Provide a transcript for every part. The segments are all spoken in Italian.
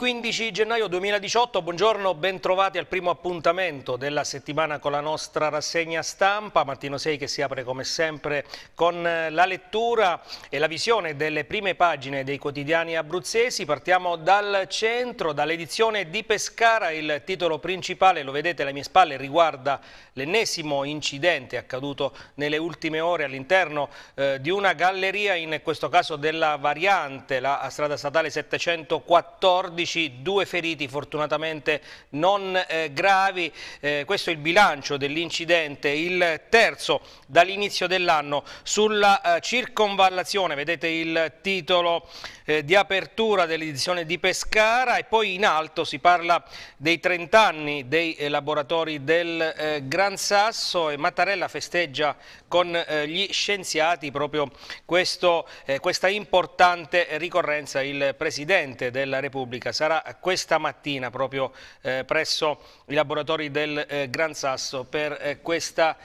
15 gennaio 2018, buongiorno, bentrovati al primo appuntamento della settimana con la nostra rassegna stampa, Mattino 6 che si apre come sempre con eh, la lettura e la visione delle prime pagine dei quotidiani abruzzesi, partiamo dal centro, dall'edizione di Pescara, il titolo principale, lo vedete alle mie spalle, riguarda l'ennesimo incidente accaduto nelle ultime ore all'interno eh, di una galleria, in questo caso della variante, la strada statale 714, 14, due feriti fortunatamente non eh, gravi. Eh, questo è il bilancio dell'incidente, il terzo dall'inizio dell'anno sulla eh, circonvallazione, vedete il titolo eh, di apertura dell'edizione di Pescara e poi in alto si parla dei 30 anni dei eh, laboratori del eh, Gran Sasso e Mattarella festeggia con eh, gli scienziati proprio questo, eh, questa importante ricorrenza. Il Presidente della Repubblica sarà questa mattina proprio eh, presso i laboratori del Gran Sasso per questa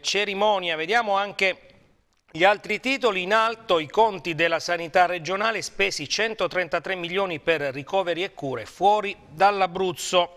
cerimonia. Vediamo anche gli altri titoli in alto, i conti della sanità regionale spesi 133 milioni per ricoveri e cure fuori dall'Abruzzo.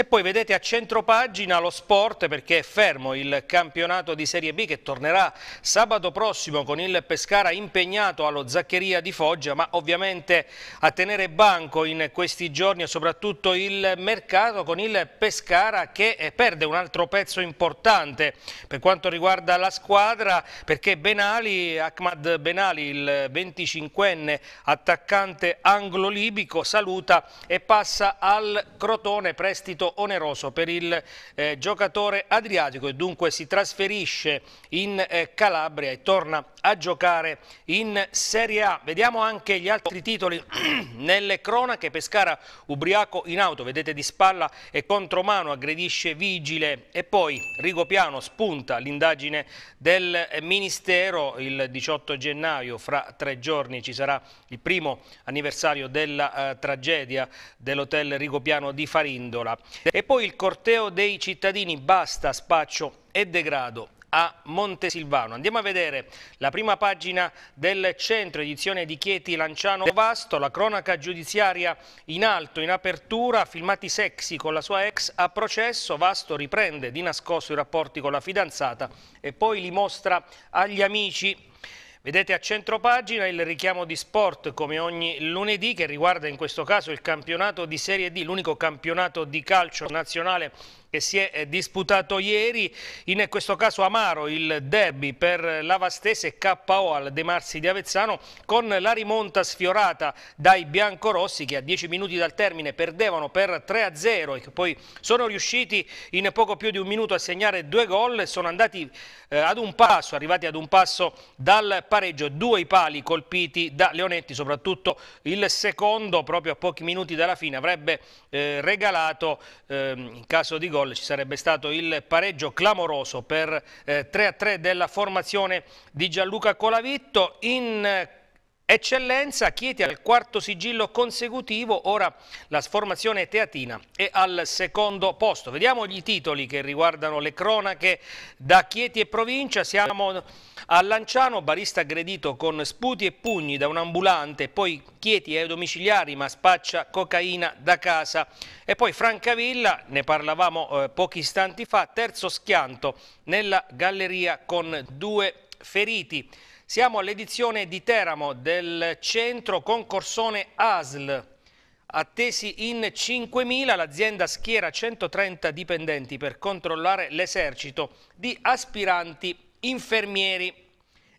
E poi vedete a centro pagina lo sport perché è fermo il campionato di Serie B che tornerà sabato prossimo con il Pescara impegnato allo Zaccheria di Foggia ma ovviamente a tenere banco in questi giorni e soprattutto il mercato con il Pescara che eh, perde un altro pezzo importante per quanto riguarda la squadra perché Benali, Ahmad Benali il 25enne attaccante anglo-libico saluta e passa al Crotone prestito oneroso per il eh, giocatore adriatico e dunque si trasferisce in eh, Calabria e torna a giocare in Serie A. Vediamo anche gli altri titoli nelle cronache. Pescara ubriaco in auto, vedete di spalla e contromano, aggredisce Vigile e poi Rigopiano spunta l'indagine del eh, Ministero. Il 18 gennaio, fra tre giorni, ci sarà il primo anniversario della eh, tragedia dell'hotel Rigopiano di Farindola. E poi il corteo dei cittadini basta spaccio e degrado a Montesilvano. Andiamo a vedere la prima pagina del centro edizione di Chieti Lanciano Vasto, la cronaca giudiziaria in alto, in apertura, filmati sexy con la sua ex a processo, Vasto riprende di nascosto i rapporti con la fidanzata e poi li mostra agli amici Vedete a centro pagina il richiamo di sport come ogni lunedì che riguarda in questo caso il campionato di Serie D, l'unico campionato di calcio nazionale che si è eh, disputato ieri, in questo caso amaro il derby per Lavastese e KO al De Marsi di Avezzano con la rimonta sfiorata dai biancorossi che a 10 minuti dal termine perdevano per 3-0 e che poi sono riusciti in poco più di un minuto a segnare due gol sono andati eh, ad un passo, arrivati ad un passo dal pareggio, due pali colpiti da Leonetti, soprattutto il secondo proprio a pochi minuti dalla fine avrebbe eh, regalato ehm, in caso di gol gol ci sarebbe stato il pareggio clamoroso per 3-3 eh, della formazione di Gianluca Colavitto. In eh, Eccellenza, Chieti al quarto sigillo consecutivo, ora la sformazione teatina è al secondo posto. Vediamo gli titoli che riguardano le cronache da Chieti e provincia. Siamo a Lanciano, barista aggredito con sputi e pugni da un ambulante, poi Chieti ai domiciliari ma spaccia cocaina da casa. E poi Francavilla, ne parlavamo eh, pochi istanti fa, terzo schianto nella galleria con due feriti. Siamo all'edizione di Teramo del centro concorsone ASL. Attesi in 5.000, l'azienda schiera 130 dipendenti per controllare l'esercito di aspiranti infermieri.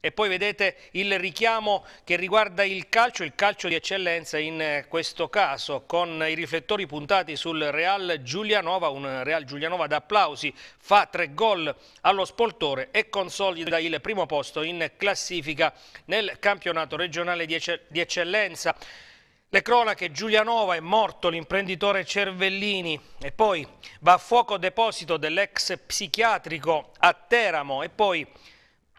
E poi vedete il richiamo che riguarda il calcio, il calcio di eccellenza in eh, questo caso, con i riflettori puntati sul Real Giulianova, un Real Giulianova da applausi, fa tre gol allo spoltore e consolida il primo posto in classifica nel campionato regionale di, di eccellenza. Le cronache, Giulianova è morto l'imprenditore Cervellini e poi va a fuoco deposito dell'ex psichiatrico a Teramo e poi...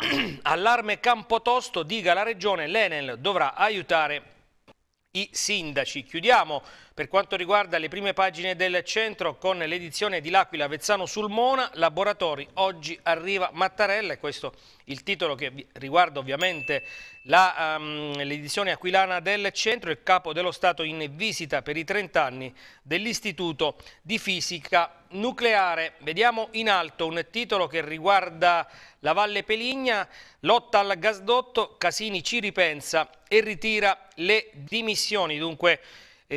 Allarme Campotosto, diga la Regione, l'Enel dovrà aiutare i sindaci. Chiudiamo per quanto riguarda le prime pagine del centro, con l'edizione di L'Aquila Vezzano sul Mona, Laboratori, oggi arriva Mattarella, e questo il titolo che riguarda ovviamente ehm, l'edizione um, aquilana del centro, il capo dello Stato in visita per i 30 anni dell'Istituto di Fisica nucleare. Vediamo in alto un titolo che riguarda la Valle Peligna, lotta al gasdotto, Casini ci ripensa e ritira le dimissioni. Dunque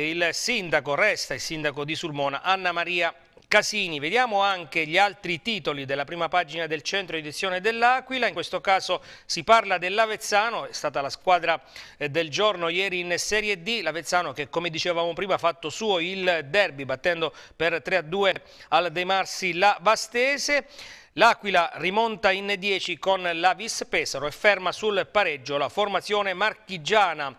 il sindaco, resta il sindaco di Sulmona, Anna Maria Casini. Vediamo anche gli altri titoli della prima pagina del centro edizione dell'Aquila, in questo caso si parla dell'Avezzano, è stata la squadra eh, del giorno ieri in Serie D, l'Avezzano che come dicevamo prima ha fatto suo il derby battendo per 3-2 al De Marsi la Vastese. L'Aquila rimonta in 10 con la Vis Pesaro e ferma sul pareggio la formazione marchigiana.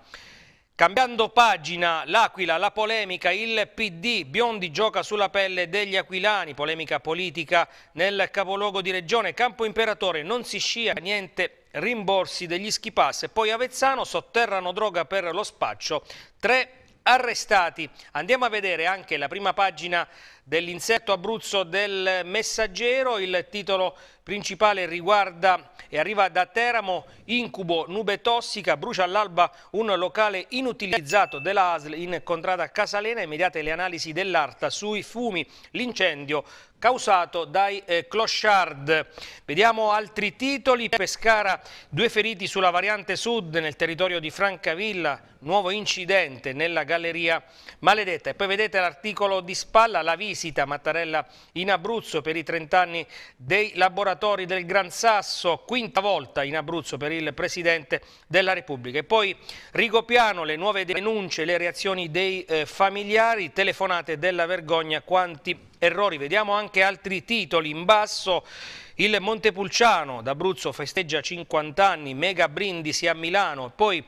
Cambiando pagina, l'Aquila, la polemica, il PD, Biondi gioca sulla pelle degli aquilani, polemica politica nel capoluogo di regione, Campo Imperatore, non si scia, niente rimborsi degli schipass e poi Avezzano, sotterrano droga per lo spaccio, tre arrestati. Andiamo a vedere anche la prima pagina dell'insetto Abruzzo del Messaggero. Il titolo principale riguarda e arriva da Teramo, incubo nube tossica, brucia all'alba un locale inutilizzato della ASL in contrada Casalena, immediate le analisi dell'ARTA sui fumi, l'incendio causato dai eh, clochard. Vediamo altri titoli, Pescara, due feriti sulla variante sud nel territorio di Francavilla, nuovo incidente nella galleria maledetta e poi vedete l'articolo di spalla, la vista visita a Mattarella in Abruzzo per i 30 anni dei laboratori del Gran Sasso, quinta volta in Abruzzo per il Presidente della Repubblica. E poi Rigopiano, le nuove denunce, le reazioni dei eh, familiari, telefonate della vergogna, quanti errori. Vediamo anche altri titoli in basso. Il Montepulciano d'Abruzzo festeggia 50 anni, Mega Brindisi a Milano. Poi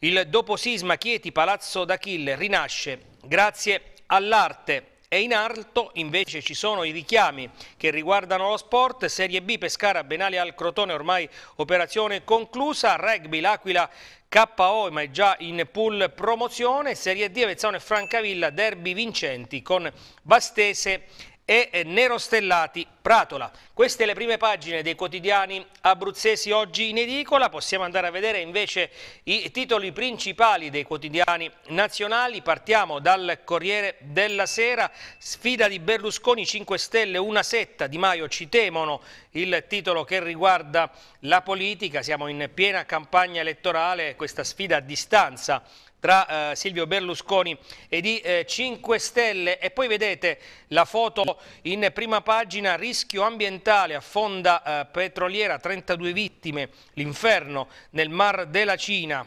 il dopo sisma Chieti Palazzo d'Achille rinasce grazie all'arte. E in alto invece ci sono i richiami che riguardano lo sport, Serie B Pescara, Benali al Crotone ormai operazione conclusa, rugby l'Aquila KO ma è già in pool promozione, Serie D Avezzano e Francavilla, derby vincenti con Bastese e Nero Stellati Pratola. Queste le prime pagine dei quotidiani abruzzesi oggi in edicola, possiamo andare a vedere invece i titoli principali dei quotidiani nazionali, partiamo dal Corriere della Sera, sfida di Berlusconi 5 Stelle, una setta, Di Maio ci temono il titolo che riguarda la politica, siamo in piena campagna elettorale, questa sfida a distanza tra eh, Silvio Berlusconi e i eh, 5 Stelle e poi vedete la foto in prima pagina rischio ambientale affonda eh, petroliera 32 vittime l'inferno nel Mar della Cina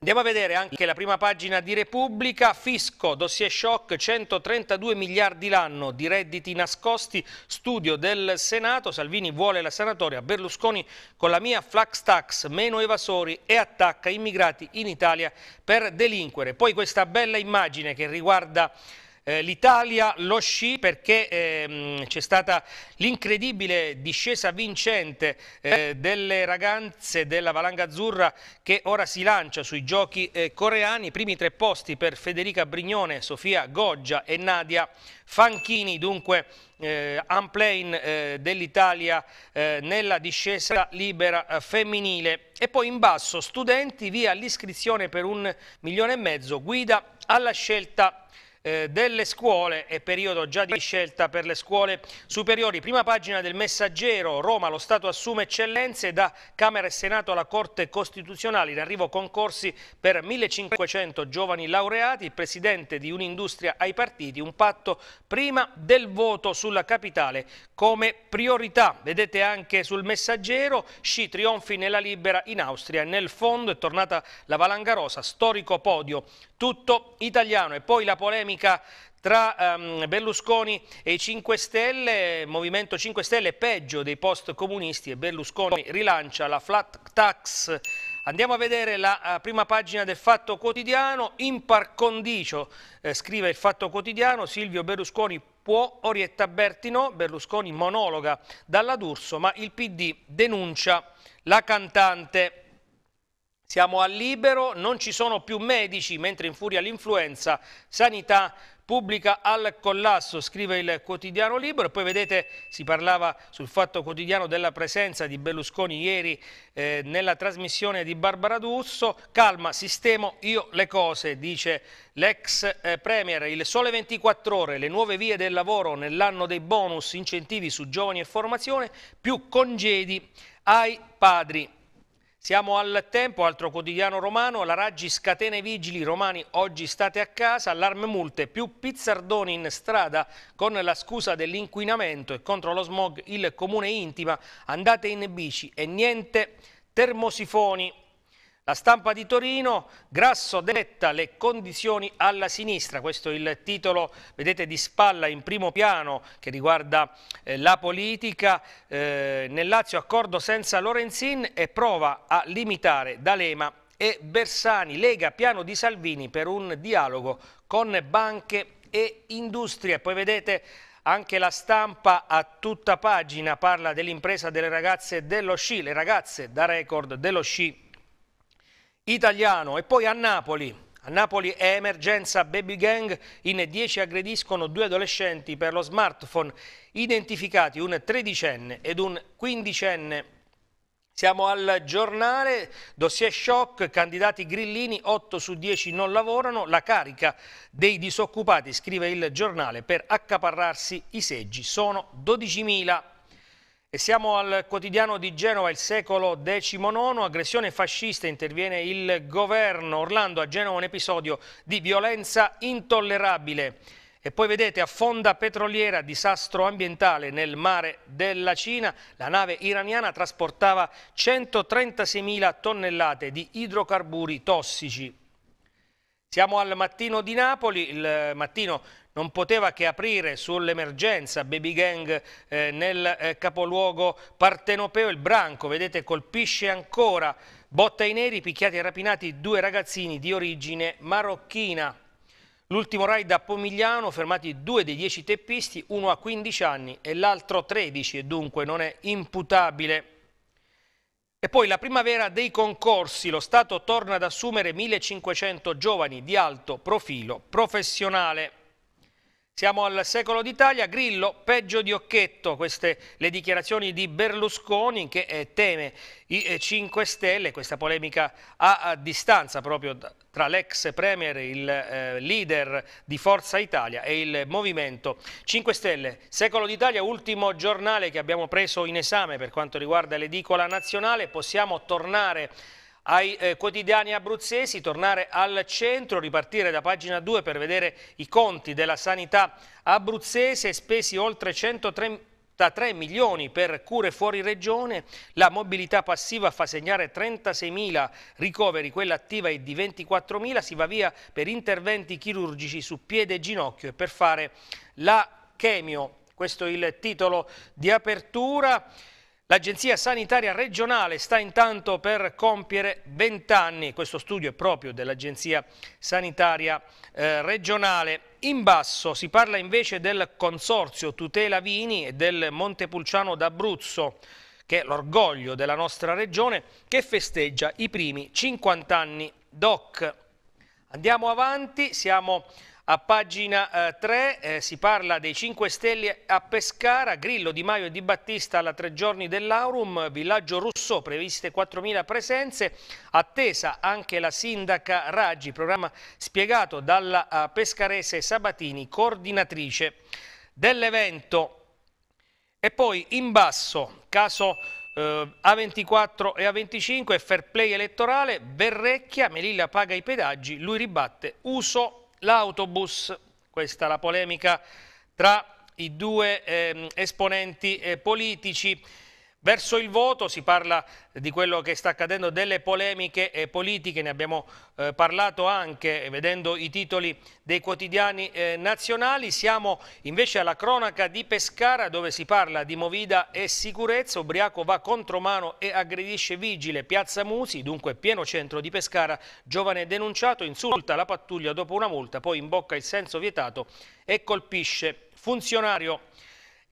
Andiamo a vedere anche la prima pagina di Repubblica, fisco, dossier shock, 132 miliardi l'anno di redditi nascosti, studio del Senato, Salvini vuole la sanatoria, Berlusconi con la mia flax tax, meno evasori e attacca immigrati in Italia per delinquere. Poi questa bella immagine che riguarda eh, l'Italia, lo sci perché ehm, c'è stata l'incredibile discesa vincente eh, delle ragazze della Valanga Azzurra che ora si lancia sui giochi eh, coreani, i primi tre posti per Federica Brignone, Sofia Goggia e Nadia Fanchini, dunque eh, unplane eh, dell'Italia eh, nella discesa libera eh, femminile e poi in basso studenti via l'iscrizione per un milione e mezzo guida alla scelta eh, delle scuole e periodo già di scelta per le scuole superiori. Prima pagina del messaggero, Roma, lo Stato assume eccellenze da Camera e Senato alla Corte Costituzionale, in arrivo concorsi per 1500 giovani laureati, il presidente di un'industria ai partiti, un patto prima del voto sulla capitale come priorità. Vedete anche sul messaggero, sci trionfi nella libera in Austria, nel fondo è tornata la valanga rosa, storico podio tutto italiano. E poi la polemica tra um, Berlusconi e 5 Stelle, Movimento 5 Stelle peggio dei post comunisti e Berlusconi rilancia la flat tax. Andiamo a vedere la eh, prima pagina del Fatto Quotidiano, in par condicio eh, scrive il Fatto Quotidiano, Silvio Berlusconi può, Orietta Berti no, Berlusconi monologa dalla D'Urso, ma il PD denuncia la cantante. Siamo al libero, non ci sono più medici, mentre infuria l'influenza, sanità pubblica al collasso, scrive il quotidiano libero. E poi vedete, si parlava sul fatto quotidiano della presenza di Berlusconi ieri eh, nella trasmissione di Barbara D'Urso. Calma, sistemo io le cose, dice l'ex eh, Premier. Il sole 24 ore, le nuove vie del lavoro nell'anno dei bonus, incentivi su giovani e formazione, più congedi ai padri. Siamo al tempo, altro quotidiano romano, la Raggi scatena i vigili romani, oggi state a casa, allarme multe, più pizzardoni in strada con la scusa dell'inquinamento e contro lo smog il comune intima, andate in bici e niente termosifoni. La stampa di Torino, Grasso detta le condizioni alla sinistra, questo è il titolo, vedete di spalla in primo piano che riguarda eh, la politica, eh, nel Lazio accordo senza Lorenzin e prova a limitare D'Alema e Bersani, Lega piano di Salvini per un dialogo con banche e industrie, poi vedete anche la stampa a tutta pagina parla dell'impresa delle ragazze dello sci, le ragazze da record dello sci italiano. E poi a Napoli. A Napoli è emergenza baby gang, in 10 aggrediscono due adolescenti per lo smartphone, identificati un tredicenne ed un quindicenne. Siamo al giornale, dossier shock, candidati grillini, 8 su 10 non lavorano, la carica dei disoccupati, scrive il giornale, per accaparrarsi i seggi, sono 12.000. E siamo al quotidiano di Genova, il secolo XIX, aggressione fascista, interviene il governo. Orlando a Genova un episodio di violenza intollerabile. E poi vedete a fonda petroliera, disastro ambientale nel mare della Cina, la nave iraniana trasportava 136.000 tonnellate di idrocarburi tossici. Siamo al mattino di Napoli, il mattino non poteva che aprire sull'emergenza baby gang eh, nel eh, capoluogo partenopeo. Il branco, vedete, colpisce ancora botta ai neri, picchiati e rapinati due ragazzini di origine marocchina. L'ultimo raid a Pomigliano, fermati due dei dieci teppisti, uno a 15 anni e l'altro 13 e dunque non è imputabile. E poi la primavera dei concorsi, lo Stato torna ad assumere 1500 giovani di alto profilo professionale. Siamo al secolo d'Italia, Grillo peggio di Occhetto, queste le dichiarazioni di Berlusconi che eh, teme i 5 eh, Stelle, questa polemica a, a distanza proprio tra l'ex Premier, il eh, leader di Forza Italia e il Movimento 5 Stelle. Secolo d'Italia, ultimo giornale che abbiamo preso in esame per quanto riguarda l'edicola nazionale, possiamo tornare ai eh, quotidiani abruzzesi, tornare al centro, ripartire da pagina 2 per vedere i conti della sanità abruzzese, spesi oltre 130 da 3 milioni per cure fuori regione, la mobilità passiva fa segnare 36 mila ricoveri, quella attiva è di 24 mila, si va via per interventi chirurgici su piede e ginocchio e per fare la chemio. Questo è il titolo di apertura. L'Agenzia Sanitaria Regionale sta intanto per compiere 20 anni, questo studio è proprio dell'Agenzia Sanitaria eh, Regionale. In basso si parla invece del Consorzio Tutela Vini e del Montepulciano d'Abruzzo, che è l'orgoglio della nostra regione, che festeggia i primi 50 anni DOC. Andiamo avanti, siamo a pagina eh, 3 eh, si parla dei 5 Stelle a Pescara, Grillo, Di Maio e Di Battista alla tre giorni dell'Aurum, Villaggio Russo, previste 4.000 presenze, attesa anche la sindaca Raggi, programma spiegato dalla eh, pescarese Sabatini, coordinatrice dell'evento. E poi in basso, caso Uh, eh, A24 e A25 fair play elettorale, Berrecchia, Melilla paga i pedaggi, lui ribatte uso l'autobus. Questa è la polemica tra i due eh, esponenti eh, politici. Verso il voto si parla di quello che sta accadendo, delle polemiche eh, politiche, ne abbiamo eh, parlato anche eh, vedendo i titoli dei quotidiani eh, nazionali. Siamo invece alla cronaca di Pescara dove si parla di movida e sicurezza. Ubriaco va contromano e aggredisce vigile Piazza Musi, dunque pieno centro di Pescara. Giovane denunciato, insulta la pattuglia dopo una multa, poi imbocca il senso vietato e colpisce funzionario.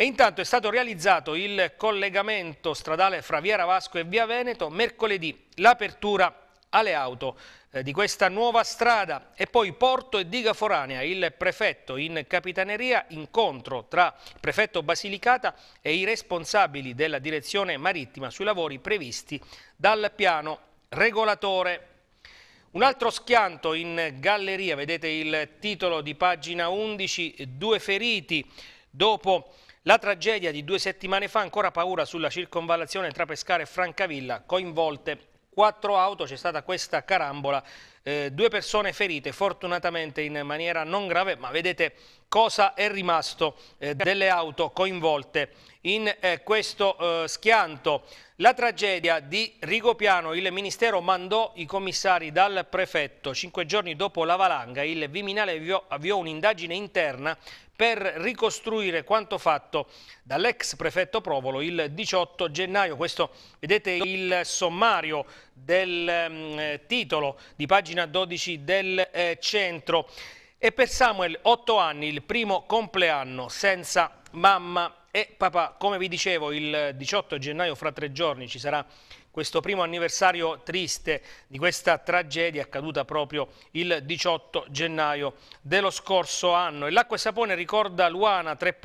E intanto è stato realizzato il collegamento stradale fra Via Ravasco e Via Veneto, mercoledì l'apertura alle auto eh, di questa nuova strada e poi Porto e Diga Foranea, il prefetto in capitaneria, incontro tra prefetto Basilicata e i responsabili della direzione marittima sui lavori previsti dal piano regolatore. Un altro schianto in galleria, vedete il titolo di pagina 11, due feriti dopo la tragedia di due settimane fa ancora paura sulla circonvallazione tra Pescara e Francavilla, coinvolte quattro auto, c'è stata questa carambola, eh, due persone ferite, fortunatamente in maniera non grave, ma vedete cosa è rimasto eh, delle auto coinvolte in eh, questo eh, schianto. La tragedia di Rigopiano, il Ministero mandò i commissari dal prefetto. Cinque giorni dopo la valanga, il Viminale avviò, avviò un'indagine interna per ricostruire quanto fatto dall'ex prefetto Provolo il 18 gennaio. Questo vedete il sommario del eh, titolo di pagina 12 del eh, centro. E per Samuel, 8 anni, il primo compleanno senza mamma e papà. Come vi dicevo, il 18 gennaio fra tre giorni ci sarà questo primo anniversario triste di questa tragedia accaduta proprio il 18 gennaio dello scorso anno. l'acqua e sapone ricorda Luana Tre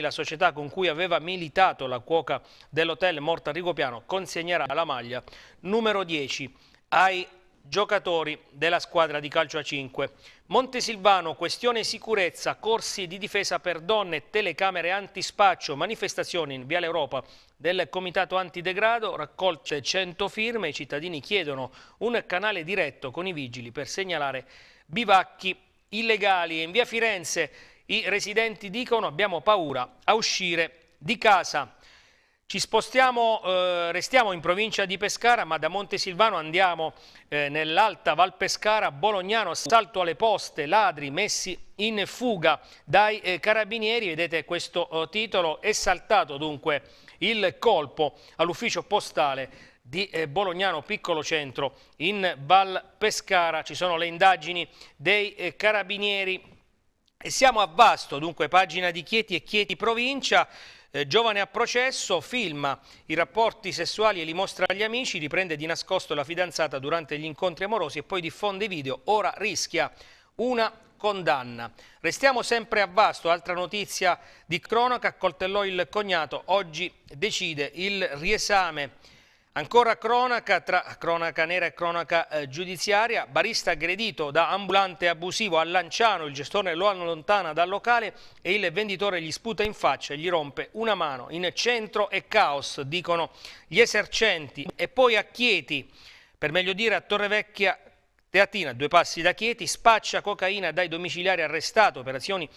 la società con cui aveva militato la cuoca dell'hotel morta Rigopiano, consegnerà la maglia numero 10 ai giocatori della squadra di calcio a 5. Montesilvano, questione sicurezza, corsi di difesa per donne, telecamere antispaccio, manifestazioni in Viale Europa del Comitato Antidegrado, raccolte 100 firme, i cittadini chiedono un canale diretto con i vigili per segnalare bivacchi illegali. In via Firenze i residenti dicono abbiamo paura a uscire di casa. Ci spostiamo, eh, restiamo in provincia di Pescara, ma da Montesilvano andiamo eh, nell'alta Val Pescara, Bolognano, assalto alle poste, ladri messi in fuga dai eh, carabinieri, vedete questo oh, titolo, è saltato dunque il colpo all'ufficio postale di eh, Bolognano Piccolo Centro in Val Pescara, ci sono le indagini dei eh, carabinieri e siamo a Vasto, dunque pagina di Chieti e Chieti provincia, eh, giovane a processo, filma i rapporti sessuali e li mostra agli amici, riprende di nascosto la fidanzata durante gli incontri amorosi e poi diffonde i video. Ora rischia una condanna. Restiamo sempre a Vasto, altra notizia di cronaca, coltellò il cognato, oggi decide il riesame Ancora cronaca tra cronaca nera e cronaca eh, giudiziaria, barista aggredito da ambulante abusivo a Lanciano, il gestore lo allontana dal locale e il venditore gli sputa in faccia e gli rompe una mano. In centro è caos, dicono gli esercenti. E poi a Chieti, per meglio dire a Torrevecchia Teatina, due passi da Chieti, spaccia cocaina dai domiciliari arrestato, operazioni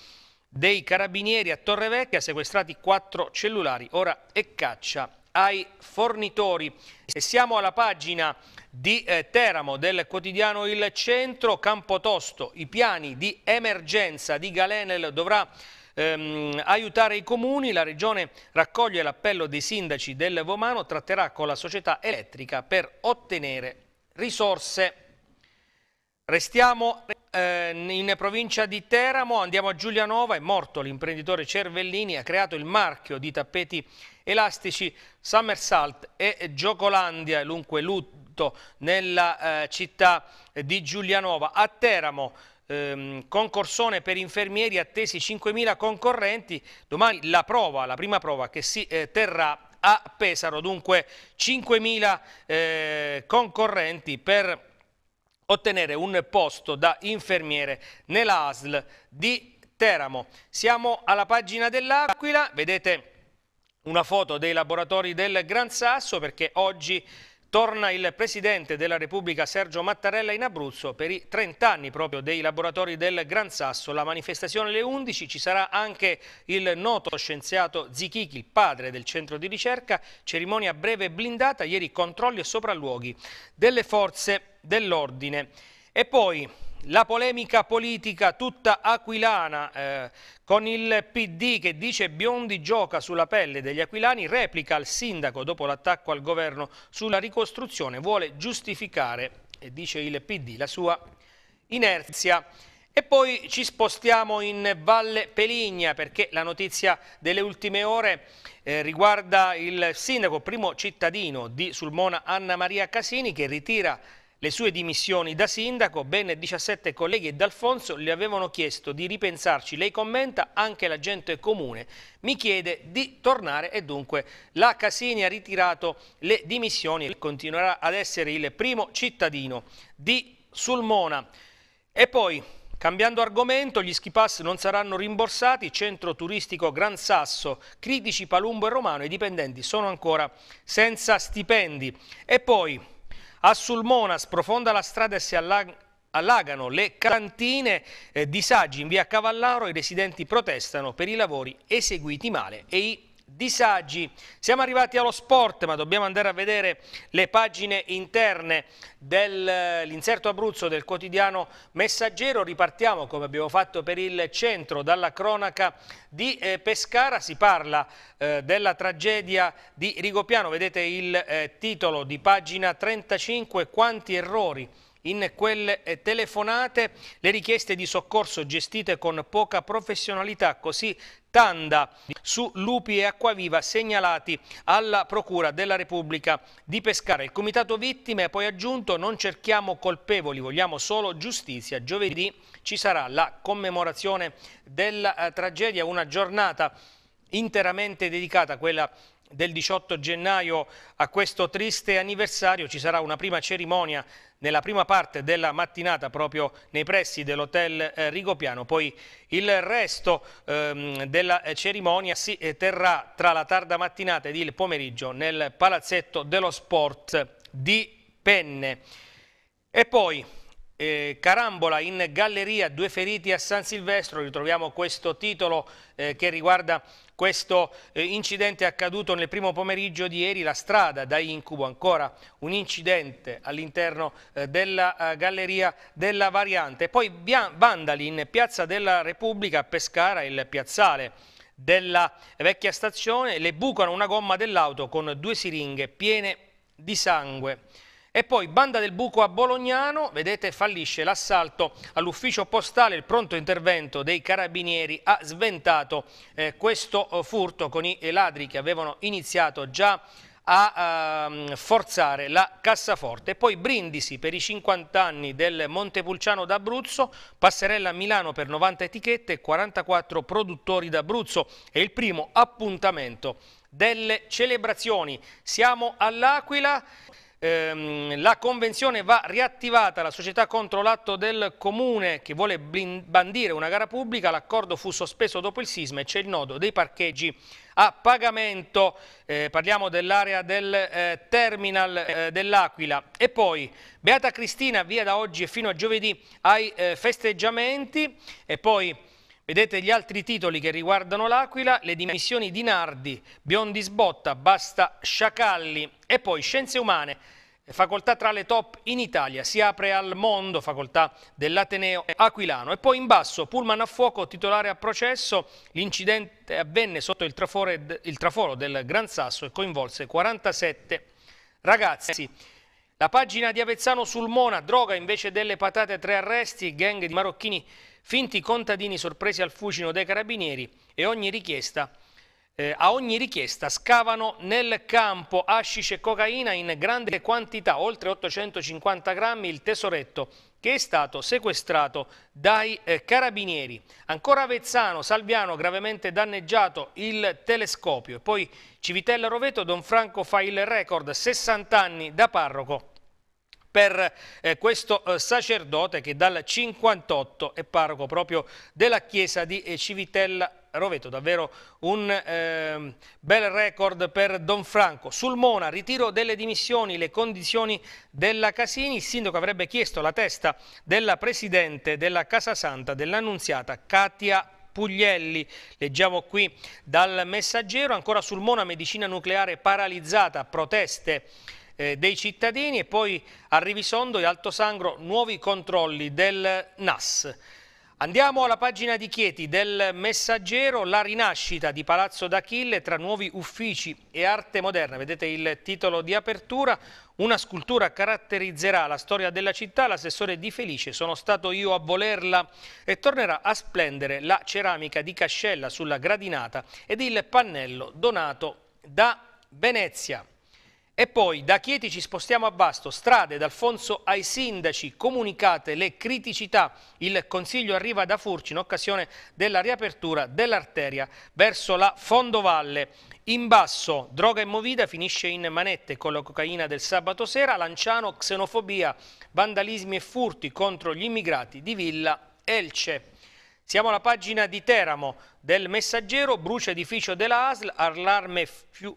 dei carabinieri a Torrevecchia, sequestrati quattro cellulari, ora è caccia ai fornitori. E siamo alla pagina di eh, Teramo del quotidiano Il Centro, Campotosto, i piani di emergenza di Galenel dovrà ehm, aiutare i comuni, la regione raccoglie l'appello dei sindaci del Vomano, tratterà con la società elettrica per ottenere risorse. Restiamo eh, in provincia di Teramo, andiamo a Giulianova, è morto l'imprenditore Cervellini, ha creato il marchio di tappeti elastici Summersalt e Giocolandia, dunque lutto nella eh, città di Giulianova. A Teramo ehm, concorsone per infermieri attesi 5.000 concorrenti, domani la prova, la prima prova che si eh, terrà a Pesaro, dunque 5.000 eh, concorrenti per ottenere un posto da infermiere nella ASL di Teramo. Siamo alla pagina dell'Aquila, vedete una foto dei laboratori del Gran Sasso perché oggi torna il Presidente della Repubblica Sergio Mattarella in Abruzzo per i 30 anni proprio dei laboratori del Gran Sasso. La manifestazione alle 11 ci sarà anche il noto scienziato Zichichi, il padre del centro di ricerca, cerimonia breve blindata, ieri controlli e sopralluoghi delle forze dell'ordine. E poi la polemica politica tutta aquilana eh, con il PD che dice Biondi gioca sulla pelle degli aquilani, replica al sindaco dopo l'attacco al governo sulla ricostruzione, vuole giustificare, dice il PD, la sua inerzia. E poi ci spostiamo in Valle Peligna perché la notizia delle ultime ore eh, riguarda il sindaco primo cittadino di Sulmona Anna Maria Casini che ritira le sue dimissioni da sindaco, ben 17 colleghi e D'Alfonso le avevano chiesto di ripensarci. Lei commenta, anche la gente comune mi chiede di tornare e dunque la Casini ha ritirato le dimissioni e continuerà ad essere il primo cittadino di Sulmona. E poi Cambiando argomento, gli skipass non saranno rimborsati, centro turistico Gran Sasso, critici Palumbo e Romano, i dipendenti sono ancora senza stipendi. E poi a Sulmona sprofonda la strada e si Allagano le cantine, eh, Saggi in via Cavallaro, i residenti protestano per i lavori eseguiti male e i disagi. Siamo arrivati allo sport, ma dobbiamo andare a vedere le pagine interne dell'inserto eh, Abruzzo del quotidiano Messaggero. Ripartiamo, come abbiamo fatto per il centro, dalla cronaca di eh, Pescara. Si parla eh, della tragedia di Rigopiano. Vedete il eh, titolo di pagina 35, quanti errori in quelle eh, telefonate le richieste di soccorso gestite con poca professionalità, così tanda su lupi e acquaviva segnalati alla Procura della Repubblica di Pescara. Il Comitato Vittime ha poi aggiunto non cerchiamo colpevoli, vogliamo solo giustizia. Giovedì ci sarà la commemorazione della eh, tragedia, una giornata interamente dedicata a quella del 18 gennaio a questo triste anniversario ci sarà una prima cerimonia nella prima parte della mattinata proprio nei pressi dell'hotel eh, Rigopiano, poi il resto ehm, della eh, cerimonia si eh, terrà tra la tarda mattinata ed il pomeriggio nel palazzetto dello sport di Penne. E poi eh, carambola in galleria, due feriti a San Silvestro, ritroviamo questo titolo eh, che riguarda questo eh, incidente accaduto nel primo pomeriggio di ieri, la strada da incubo, ancora un incidente all'interno eh, della eh, galleria della variante. Poi vandali in piazza della Repubblica a Pescara, il piazzale della vecchia stazione, le bucano una gomma dell'auto con due siringhe piene di sangue. E poi Banda del Buco a Bolognano, vedete, fallisce l'assalto all'ufficio postale, il pronto intervento dei carabinieri ha sventato eh, questo eh, furto con i ladri che avevano iniziato già a ehm, forzare la cassaforte. Poi Brindisi per i 50 anni del Montepulciano d'Abruzzo, Passerella a Milano per 90 etichette e 44 produttori d'Abruzzo. È il primo appuntamento delle celebrazioni. Siamo all'Aquila ehm, la convenzione va riattivata, la società contro l'atto del comune che vuole bandire una gara pubblica, l'accordo fu sospeso dopo il sisma e c'è il nodo dei parcheggi a pagamento, eh, parliamo dell'area del eh, terminal eh, dell'Aquila e poi Beata Cristina via da oggi e fino a giovedì ai eh, festeggiamenti e poi Vedete gli altri titoli che riguardano l'Aquila, le dimissioni di Nardi, Biondi Sbotta, Basta Sciacalli e poi Scienze Umane, facoltà tra le top in Italia, si apre al mondo, facoltà dell'Ateneo Aquilano. E poi in basso, pullman a fuoco, titolare a processo, l'incidente avvenne sotto il, trafore, il traforo del Gran Sasso e coinvolse 47 ragazzi. La pagina di Avezzano sul Mona, droga invece delle patate, tre arresti, gang di marocchini finti contadini sorpresi al fucino dei carabinieri e ogni richiesta eh, a ogni richiesta scavano nel campo ascice e cocaina in grande quantità, oltre 850 grammi, il tesoretto che è stato sequestrato dai eh, carabinieri. Ancora Vezzano, Salviano, gravemente danneggiato il telescopio. E poi Civitella Roveto, Don Franco fa il record, 60 anni da parroco per eh, questo eh, sacerdote che dal 58 è parroco proprio della chiesa di eh, Civitella Roveto, davvero un eh, bel record per Don Franco. Sul Mona, ritiro delle dimissioni, le condizioni della Casini, il sindaco avrebbe chiesto la testa della presidente della Casa Santa dell'Annunziata, Katia Puglielli. Leggiamo qui dal messaggero, ancora sul Mona, medicina nucleare paralizzata, proteste eh, dei cittadini e poi a Rivisondo e Alto Sangro nuovi controlli del NAS. Andiamo alla pagina di Chieti del Messaggero, la rinascita di Palazzo d'Achille tra nuovi uffici e arte moderna. Vedete il titolo di apertura. Una scultura caratterizzerà la storia della città, l'assessore Di Felice, sono stato io a volerla e tornerà a splendere la ceramica di Cascella sulla gradinata ed il pannello donato da Venezia. E poi da Chieti ci spostiamo a Vasto, strade d'Alfonso ai sindaci, comunicate le criticità. Il consiglio arriva da Furci in occasione della riapertura dell'arteria verso la Fondovalle. In basso, droga e movida finisce in manette con la cocaina del sabato sera, Lanciano, xenofobia, vandalismi e furti contro gli immigrati di Villa Elce. Siamo alla pagina di Teramo del Messaggero, brucia edificio della ASL, allarme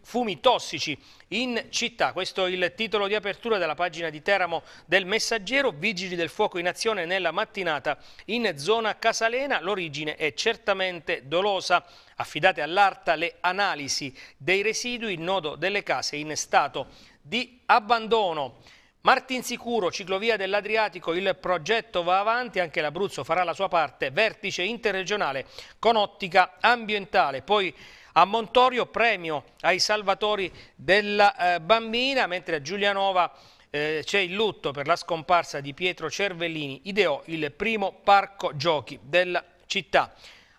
fumi tossici in città. Questo è il titolo di apertura della pagina di Teramo del Messaggero, vigili del fuoco in azione nella mattinata in zona Casalena, l'origine è certamente dolosa. Affidate all'ARTA le analisi dei residui, il nodo delle case in stato di abbandono. Martin Sicuro, ciclovia dell'Adriatico, il progetto va avanti, anche l'Abruzzo farà la sua parte, vertice interregionale con ottica ambientale. Poi a Montorio premio ai salvatori della eh, bambina, mentre a Giulianova eh, c'è il lutto per la scomparsa di Pietro Cervellini, ideò il primo parco giochi della città.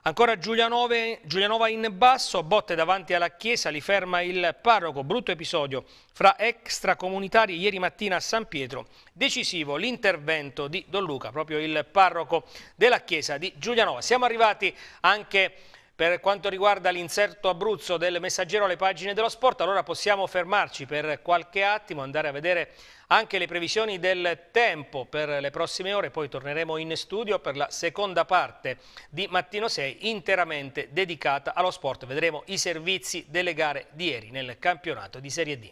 Ancora Giulianove, Giulianova in basso, botte davanti alla chiesa, li ferma il parroco. Brutto episodio fra extracomunitari ieri mattina a San Pietro. Decisivo l'intervento di Don Luca, proprio il parroco della chiesa di Giulianova. Siamo arrivati anche per quanto riguarda l'inserto Abruzzo del messaggero alle pagine dello sport, allora possiamo fermarci per qualche attimo, andare a vedere anche le previsioni del tempo per le prossime ore, poi torneremo in studio per la seconda parte di Mattino 6 interamente dedicata allo sport. Vedremo i servizi delle gare di ieri nel campionato di Serie D.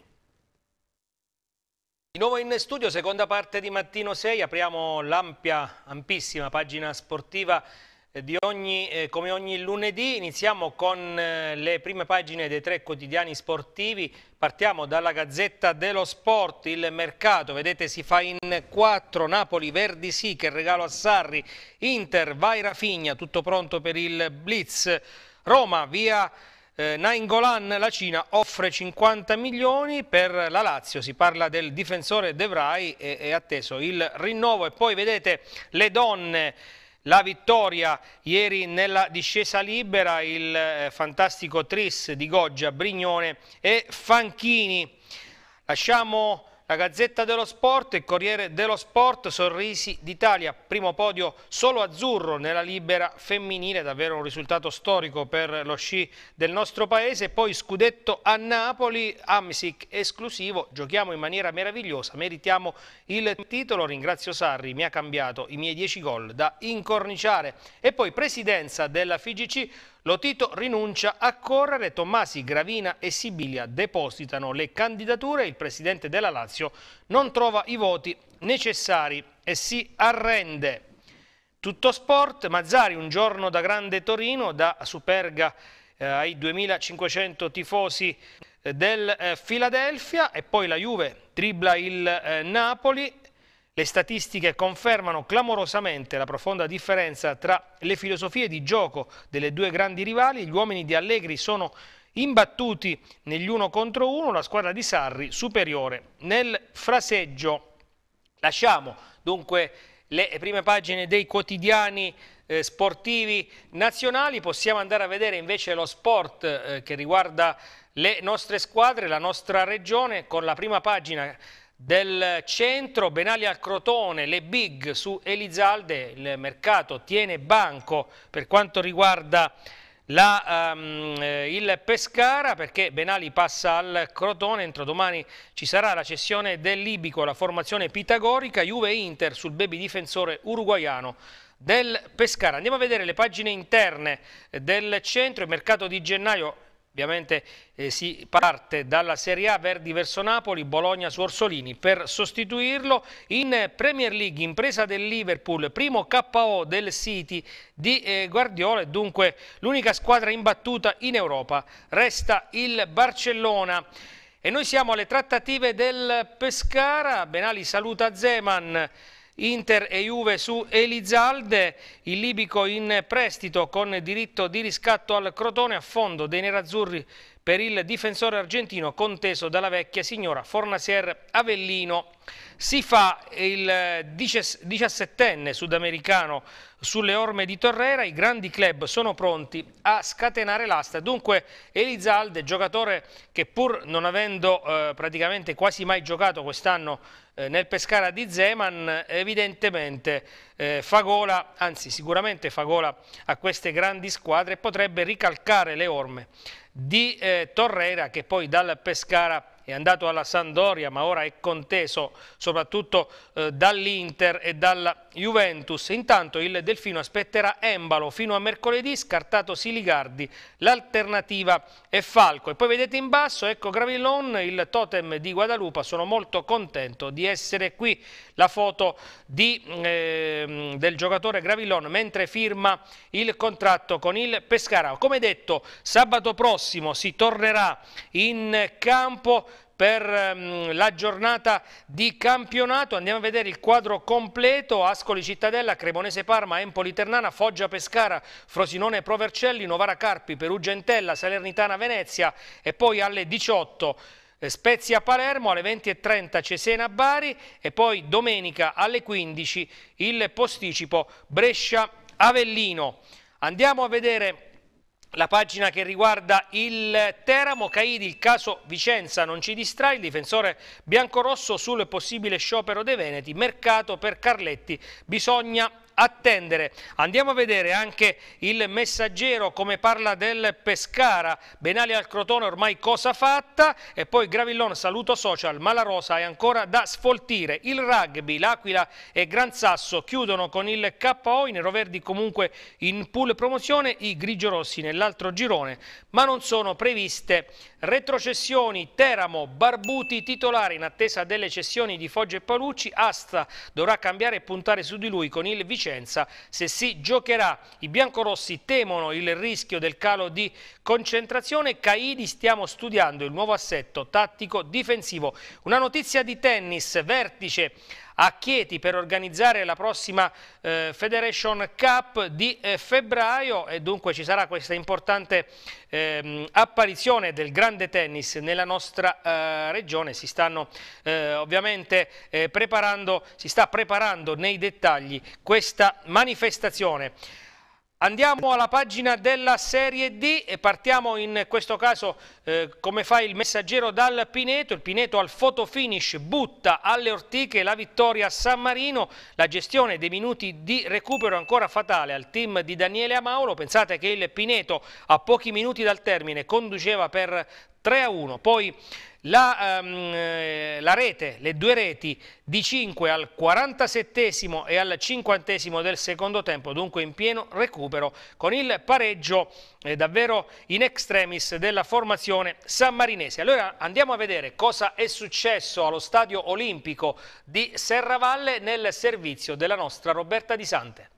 Di nuovo in studio, seconda parte di Mattino 6, apriamo l'ampia, ampissima pagina sportiva eh, ogni, eh, come ogni lunedì iniziamo con eh, le prime pagine dei tre quotidiani sportivi. Partiamo dalla Gazzetta dello Sport, il mercato, vedete si fa in quattro, Napoli, Verdi sì, che regalo a Sarri, Inter, vai Rafigna, tutto pronto per il Blitz, Roma, via eh, Nainggolan, la Cina offre 50 milioni per la Lazio, si parla del difensore De Vrij, è atteso il rinnovo e poi vedete le donne... La vittoria ieri nella discesa libera, il eh, fantastico Tris di Goggia, Brignone e Fanchini. Lasciamo la Gazzetta dello Sport e Corriere dello Sport, Sorrisi d'Italia, primo podio solo azzurro nella libera femminile, davvero un risultato storico per lo sci del nostro paese, poi scudetto a Napoli, Amsic esclusivo, giochiamo in maniera meravigliosa, meritiamo il titolo, ringrazio Sarri, mi ha cambiato i miei 10 gol da incorniciare e poi presidenza della FIGC Lotito rinuncia a correre, Tommasi, Gravina e Sibilia depositano le candidature, il presidente della Lazio non trova i voti necessari e si arrende. Tutto sport, Mazzari un giorno da grande Torino, da Superga eh, ai 2500 tifosi eh, del eh, e poi la Juve tribla il eh, Napoli le statistiche confermano clamorosamente la profonda differenza tra le filosofie di gioco delle due grandi rivali. Gli uomini di Allegri sono imbattuti negli uno contro uno, la squadra di Sarri superiore nel fraseggio. Lasciamo dunque le prime pagine dei quotidiani eh, sportivi nazionali, possiamo andare a vedere invece lo sport eh, che riguarda le nostre squadre, la nostra regione, con la prima pagina del centro, Benali al Crotone, le big su Elizalde, il mercato tiene banco per quanto riguarda la, um, il Pescara perché Benali passa al Crotone, entro domani ci sarà la cessione del Libico, la formazione pitagorica, Juve-Inter sul baby difensore uruguaiano del Pescara. Andiamo a vedere le pagine interne eh, del centro, il mercato di gennaio Ovviamente eh, si parte dalla Serie A Verdi verso Napoli, Bologna su Orsolini per sostituirlo in Premier League, impresa del Liverpool, primo KO del City di eh, Guardiola e dunque l'unica squadra imbattuta in Europa resta il Barcellona. E noi siamo alle trattative del Pescara, Benali saluta Zeman, Inter e Juve su Elizalde, il libico in prestito con diritto di riscatto al Crotone a fondo dei nerazzurri per il difensore argentino conteso dalla vecchia signora Fornasier Avellino. Si fa il diciassettenne sudamericano sulle orme di Torrera, i grandi club sono pronti a scatenare l'asta. Dunque Elizalde, giocatore che pur non avendo eh, praticamente quasi mai giocato quest'anno eh, nel Pescara di Zeman, evidentemente eh, fa gola, anzi sicuramente fa gola a queste grandi squadre potrebbe ricalcare le orme di eh, Torrera che poi dal Pescara è andato alla Sandoria ma ora è conteso soprattutto eh, dall'Inter e dalla Juventus. Intanto il Delfino aspetterà Embalo fino a mercoledì, scartato Siligardi. L'alternativa è Falco. E poi vedete in basso, ecco Gravillon, il totem di Guadalupe. Sono molto contento di essere qui. La foto di, eh, del giocatore Gravillon mentre firma il contratto con il Pescara. Come detto, sabato prossimo si tornerà in campo per ehm, la giornata di campionato. Andiamo a vedere il quadro completo. Ascoli Cittadella, Cremonese Parma, Empoli Ternana, Foggia Pescara, Frosinone Provercelli, Novara Carpi, Perugia Entella, Salernitana Venezia e poi alle 18 eh, Spezia Palermo alle 20.30 Cesena Bari e poi domenica alle 15 il posticipo Brescia Avellino. Andiamo a vedere la pagina che riguarda il Teramo, Caidi, il caso Vicenza non ci distrae, il difensore biancorosso sul possibile sciopero dei Veneti, mercato per Carletti, bisogna attendere. Andiamo a vedere anche il messaggero come parla del Pescara, Benali al Crotone ormai cosa fatta e poi Gravillon saluto social, Malarosa è ancora da sfoltire, il rugby, l'Aquila e Gran Sasso chiudono con il KO, i neroverdi comunque in pool promozione, i grigiorossi nell'altro girone, ma non sono previste retrocessioni, Teramo, Barbuti titolare in attesa delle cessioni di Foggia e Palucci, Asta dovrà cambiare e puntare su di lui con il vice Vicenza se si giocherà. I biancorossi temono il rischio del calo di concentrazione. Caidi stiamo studiando il nuovo assetto tattico difensivo. Una notizia di tennis, vertice a Chieti per organizzare la prossima eh, Federation Cup di eh, febbraio e dunque ci sarà questa importante ehm, apparizione del grande tennis nella nostra eh, regione. Si stanno eh, ovviamente eh, preparando, si sta preparando nei dettagli questa manifestazione. Andiamo alla pagina della Serie D e partiamo in questo caso eh, come fa il messaggero dal Pineto, il Pineto al fotofinish butta alle ortiche la vittoria a San Marino, la gestione dei minuti di recupero ancora fatale al team di Daniele Amauro, pensate che il Pineto a pochi minuti dal termine conduceva per 3 a 1, poi la, um, la, rete, le due reti di 5 al 47 e al 50 del secondo tempo, dunque in pieno recupero con il pareggio eh, davvero in extremis della formazione sammarinese. Allora andiamo a vedere cosa è successo allo stadio olimpico di Serravalle nel servizio della nostra Roberta Di Sante.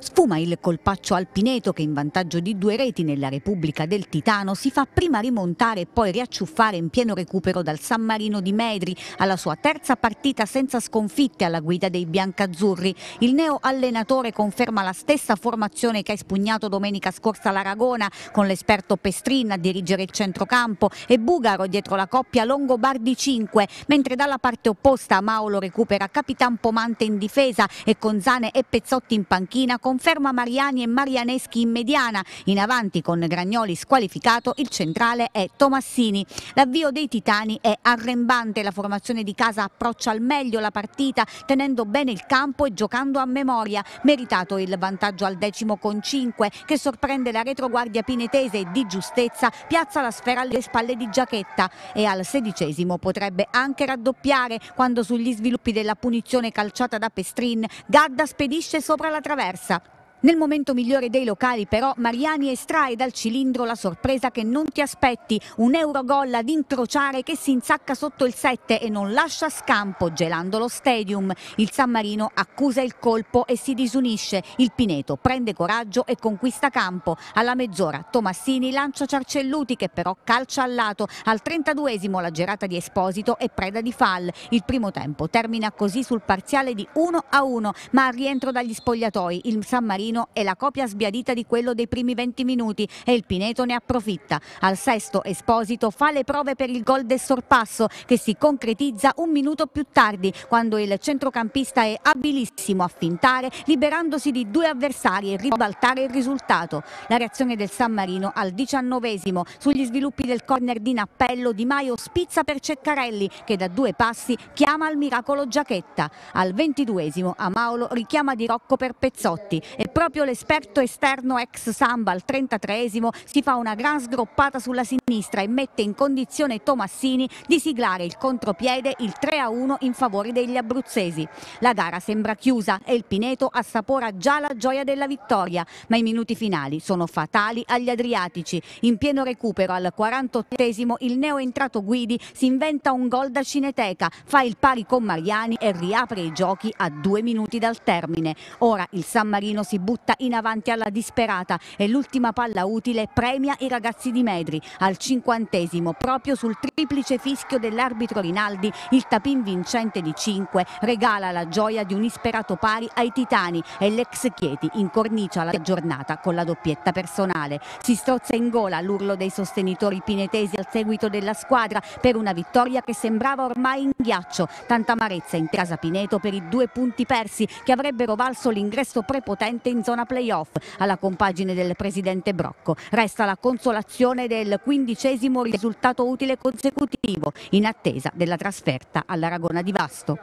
Sfuma il colpaccio alpineto che in vantaggio di due reti nella Repubblica del Titano si fa prima rimontare e poi riacciuffare in pieno recupero dal San Marino di Medri alla sua terza partita senza sconfitte alla guida dei biancazzurri. Il neo allenatore conferma la stessa formazione che ha espugnato domenica scorsa l'Aragona con l'esperto Pestrin a dirigere il centrocampo e Bugaro dietro la coppia Longobardi 5, mentre dalla parte opposta Maolo recupera Capitan Pomante in difesa e Conzane e Pezzotti in panchina con conferma Mariani e Marianeschi in mediana. In avanti con Gragnoli squalificato, il centrale è Tomassini. L'avvio dei Titani è arrembante, la formazione di casa approccia al meglio la partita tenendo bene il campo e giocando a memoria. Meritato il vantaggio al decimo con 5 che sorprende la retroguardia pinetese e di giustezza piazza la sfera alle spalle di Giachetta. e al sedicesimo potrebbe anche raddoppiare quando sugli sviluppi della punizione calciata da Pestrin Gadda spedisce sopra la traversa. Nel momento migliore dei locali però Mariani estrae dal cilindro la sorpresa che non ti aspetti, un Eurogol ad incrociare che si insacca sotto il 7 e non lascia scampo gelando lo stadium. Il San Marino accusa il colpo e si disunisce, il Pineto prende coraggio e conquista campo. Alla mezz'ora Tomassini lancia Ciarcelluti che però calcia al lato, al 32esimo la gerata di Esposito è preda di Fall. Il primo tempo termina così sul parziale di 1 a 1 ma al rientro dagli spogliatoi il San Marino Torino è la copia sbiadita di quello dei primi 20 minuti e il Pineto ne approfitta. Al sesto Esposito fa le prove per il gol del sorpasso che si concretizza un minuto più tardi quando il centrocampista è abilissimo a fintare liberandosi di due avversari e ribaltare il risultato. La reazione del San Marino al diciannovesimo sugli sviluppi del corner di Nappello Di Maio spizza per Ceccarelli che da due passi chiama al miracolo Giacchetta. Al ventiduesimo Amaolo richiama Di Rocco per Pezzotti e proprio l'esperto esterno ex Samba al 33esimo si fa una gran sgroppata sulla sinistra e mette in condizione Tomassini di siglare il contropiede il 3-1 in favore degli abruzzesi. La gara sembra chiusa e il Pineto assapora già la gioia della vittoria, ma i minuti finali sono fatali agli adriatici. In pieno recupero al 48esimo il neoentrato Guidi si inventa un gol da Cineteca, fa il pari con Mariani e riapre i giochi a due minuti dal termine. Ora il San Marino si butta in avanti alla disperata e l'ultima palla utile premia i ragazzi di Medri. Al cinquantesimo, proprio sul triplice fischio dell'arbitro Rinaldi, il tapin vincente di 5 regala la gioia di un isperato pari ai titani e l'ex Chieti incornicia la giornata con la doppietta personale. Si strozza in gola l'urlo dei sostenitori pinetesi al seguito della squadra per una vittoria che sembrava ormai in ghiaccio. Tanta amarezza in casa Pineto per i due punti persi che avrebbero valso l'ingresso prepotente in in zona playoff alla compagine del presidente Brocco. Resta la consolazione del quindicesimo risultato utile consecutivo in attesa della trasferta all'Aragona di Vasto.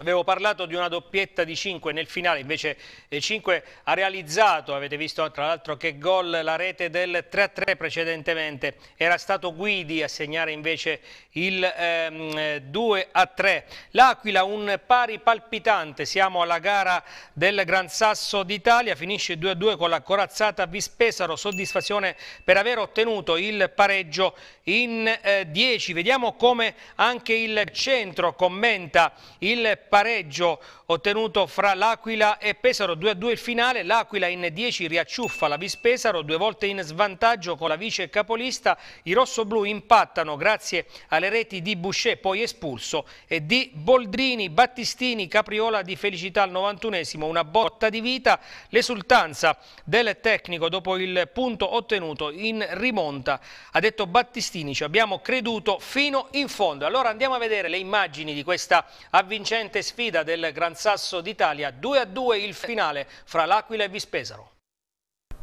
Avevo parlato di una doppietta di 5 nel finale, invece 5 eh, ha realizzato, avete visto tra l'altro che gol la rete del 3-3 precedentemente, era stato Guidi a segnare invece il ehm, 2-3. L'Aquila un pari palpitante, siamo alla gara del Gran Sasso d'Italia, finisce 2-2 con la corazzata Vispesaro, soddisfazione per aver ottenuto il pareggio in eh, 10. Vediamo come anche il centro commenta il pareggio ottenuto fra l'Aquila e Pesaro 2-2 a il finale, l'Aquila in 10 riacciuffa la Pesaro due volte in svantaggio con la vice capolista, i rossoblù impattano grazie alle reti di Boucher poi espulso e di Boldrini, Battistini, Capriola di Felicità al 91esimo, una botta di vita, l'esultanza del tecnico dopo il punto ottenuto in rimonta, ha detto Battistini, ci abbiamo creduto fino in fondo. Allora andiamo a vedere le immagini di questa avvincente sfida del Gran Sasso d'Italia, 2-2 il eh. finale fra l'Aquila e Vispesaro.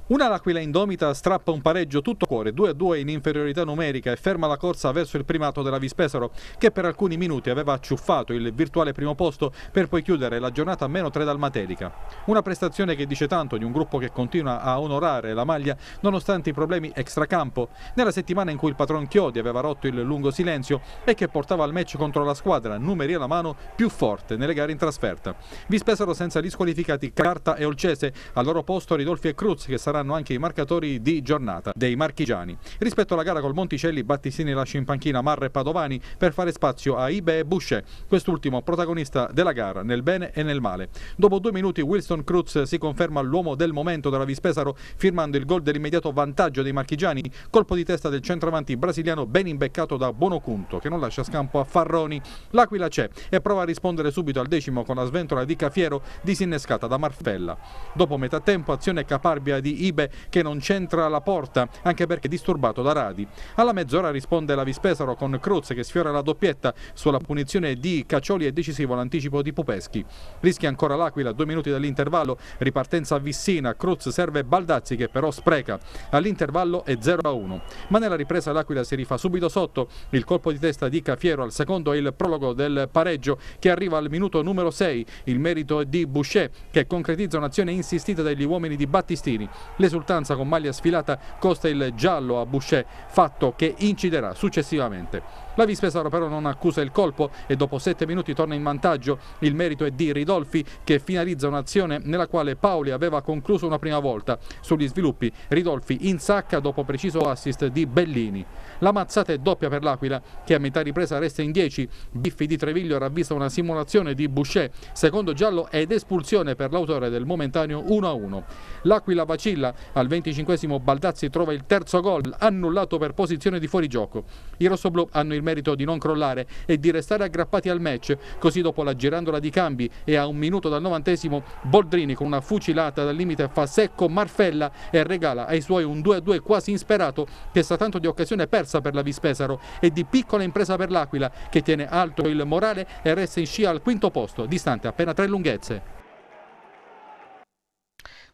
Una L'Aquila Indomita strappa un pareggio tutto cuore, 2-2 in inferiorità numerica e ferma la corsa verso il primato della Vispesaro che per alcuni minuti aveva acciuffato il virtuale primo posto per poi chiudere la giornata a meno 3 dal Materica. Una prestazione che dice tanto di un gruppo che continua a onorare la maglia nonostante i problemi extracampo. Nella settimana in cui il patron Chiodi aveva rotto il lungo silenzio e che portava al match contro la squadra, numeri alla mano, più forte nelle gare in trasferta. Vispesaro senza disqualificati Carta e Olcese, al loro posto Ridolfi e Cruz che sarà saranno anche i marcatori di giornata dei marchigiani. Rispetto alla gara col Monticelli, Battistini lascia in panchina Marra e Padovani per fare spazio a Ibe e Boucher, quest'ultimo protagonista della gara nel bene e nel male. Dopo due minuti Wilson Cruz si conferma l'uomo del momento della Vispesaro firmando il gol dell'immediato vantaggio dei marchigiani, colpo di testa del centravanti brasiliano ben imbeccato da Buonocunto che non lascia scampo a Farroni. L'Aquila c'è e prova a rispondere subito al decimo con la sventola di Cafiero disinnescata da Marfella. Dopo metà tempo azione caparbia di Ibe Ghibe che non c'entra la porta, anche perché disturbato da Radi. Alla mezz'ora risponde la Vispesaro con Cruz che sfiora la doppietta sulla punizione di Caccioli e decisivo l'anticipo di Pupeschi. Rischia ancora l'Aquila, due minuti dall'intervallo, ripartenza a Vissina, Cruz serve Baldazzi che però spreca. All'intervallo è 0-1, ma nella ripresa l'Aquila si rifà subito sotto, il colpo di testa di Cafiero al secondo e il prologo del pareggio che arriva al minuto numero 6, il merito è di Boucher che concretizza un'azione insistita degli uomini di Battistini. L'esultanza con maglia sfilata costa il giallo a Boucher, fatto che inciderà successivamente la Vispesaro però non accusa il colpo e dopo 7 minuti torna in vantaggio. Il merito è di Ridolfi che finalizza un'azione nella quale Paoli aveva concluso una prima volta. Sugli sviluppi Ridolfi in sacca dopo preciso assist di Bellini. La mazzata è doppia per l'Aquila che a metà ripresa resta in 10. Biffi di Treviglio ravvisa una simulazione di Boucher, secondo giallo ed espulsione per l'autore del momentaneo 1-1. L'Aquila vacilla, al 25 Baldazzi trova il terzo gol annullato per posizione di fuorigioco. I rossoblù hanno il merito di non crollare e di restare aggrappati al match, così dopo la girandola di cambi e a un minuto dal novantesimo Boldrini con una fucilata dal limite fa secco Marfella e regala ai suoi un 2-2 quasi insperato che sa tanto di occasione persa per la Vispesaro e di piccola impresa per l'Aquila che tiene alto il morale e resta in scia al quinto posto, distante appena tre lunghezze.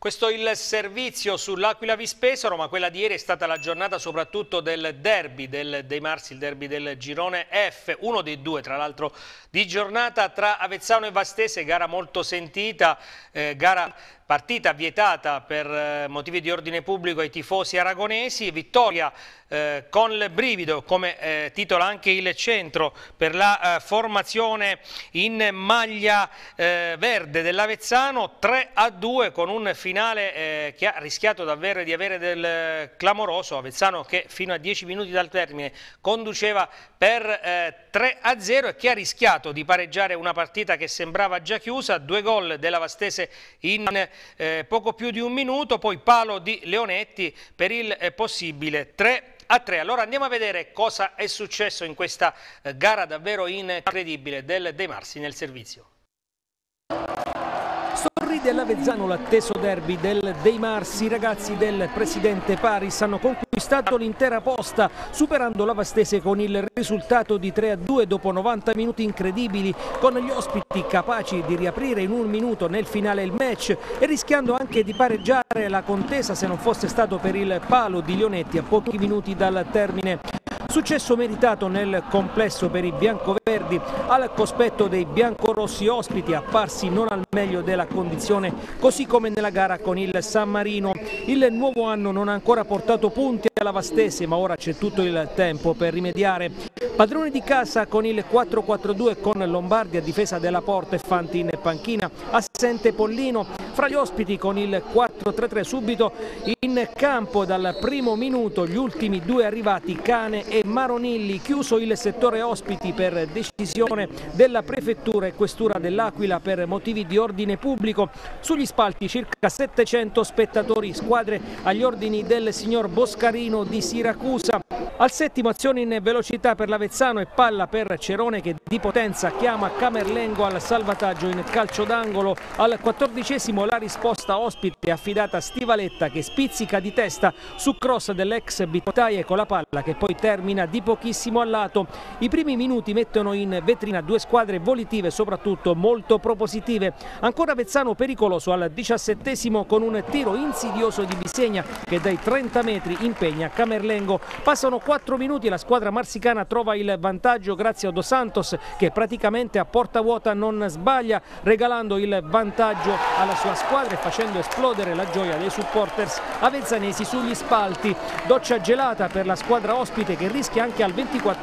Questo il servizio sull'Aquila Vispesaro, ma quella di ieri è stata la giornata soprattutto del derby del De Marsi, il derby del girone F, uno dei due tra l'altro di giornata tra Avezzano e Vastese, gara molto sentita, eh, gara partita vietata per eh, motivi di ordine pubblico ai tifosi aragonesi, vittoria eh, con il brivido come eh, titola anche il centro per la eh, formazione in maglia eh, verde dell'Avezzano, 3 a 2 con un finale eh, che ha rischiato davvero di avere del clamoroso Avezzano che fino a 10 minuti dal termine conduceva per 3 a 0 e che ha rischiato di pareggiare una partita che sembrava già chiusa, due gol della Vastese in eh, poco più di un minuto, poi palo di Leonetti per il eh, possibile 3 a 3. Allora andiamo a vedere cosa è successo in questa eh, gara davvero incredibile del De Marsi nel servizio dell'Avezzano l'atteso derby del Dei Marsi, i ragazzi del presidente Paris hanno conquistato l'intera posta superando la Vastese con il risultato di 3 a 2 dopo 90 minuti incredibili con gli ospiti capaci di riaprire in un minuto nel finale il match e rischiando anche di pareggiare la contesa se non fosse stato per il palo di Lionetti a pochi minuti dal termine Successo meritato nel complesso per i biancoverdi al cospetto dei biancorossi ospiti apparsi non al meglio della condizione, così come nella gara con il San Marino. Il nuovo anno non ha ancora portato punti alla Vastese, ma ora c'è tutto il tempo per rimediare. Padrone di casa con il 4-4-2 con Lombardi a difesa della porta e Fanti in panchina, assente Pollino, fra gli ospiti con il 4-3-3 subito in campo dal primo minuto gli ultimi due arrivati Cane e Maronilli, chiuso il settore ospiti per decisione della prefettura e questura dell'Aquila per motivi di ordine pubblico, sugli spalti circa 700 spettatori, squadre agli ordini del signor Boscarino di Siracusa, al settimo azione in velocità per la Lavezzano e palla per Cerone che di potenza chiama Camerlengo al salvataggio in calcio d'angolo. Al quattordicesimo la risposta ospite affidata a Stivaletta che spizzica di testa su cross dell'ex Bitotaie con la palla che poi termina di pochissimo a lato. I primi minuti mettono in vetrina due squadre volitive soprattutto molto propositive. Ancora Vezzano pericoloso al diciassettesimo con un tiro insidioso di Bisegna che dai 30 metri impegna Camerlengo. Passano 4 minuti e la squadra marsicana trova ritrova il vantaggio grazie a Dos Santos che praticamente a porta vuota non sbaglia regalando il vantaggio alla sua squadra e facendo esplodere la gioia dei supporters avezzanesi sugli spalti. Doccia gelata per la squadra ospite che rischia anche al 24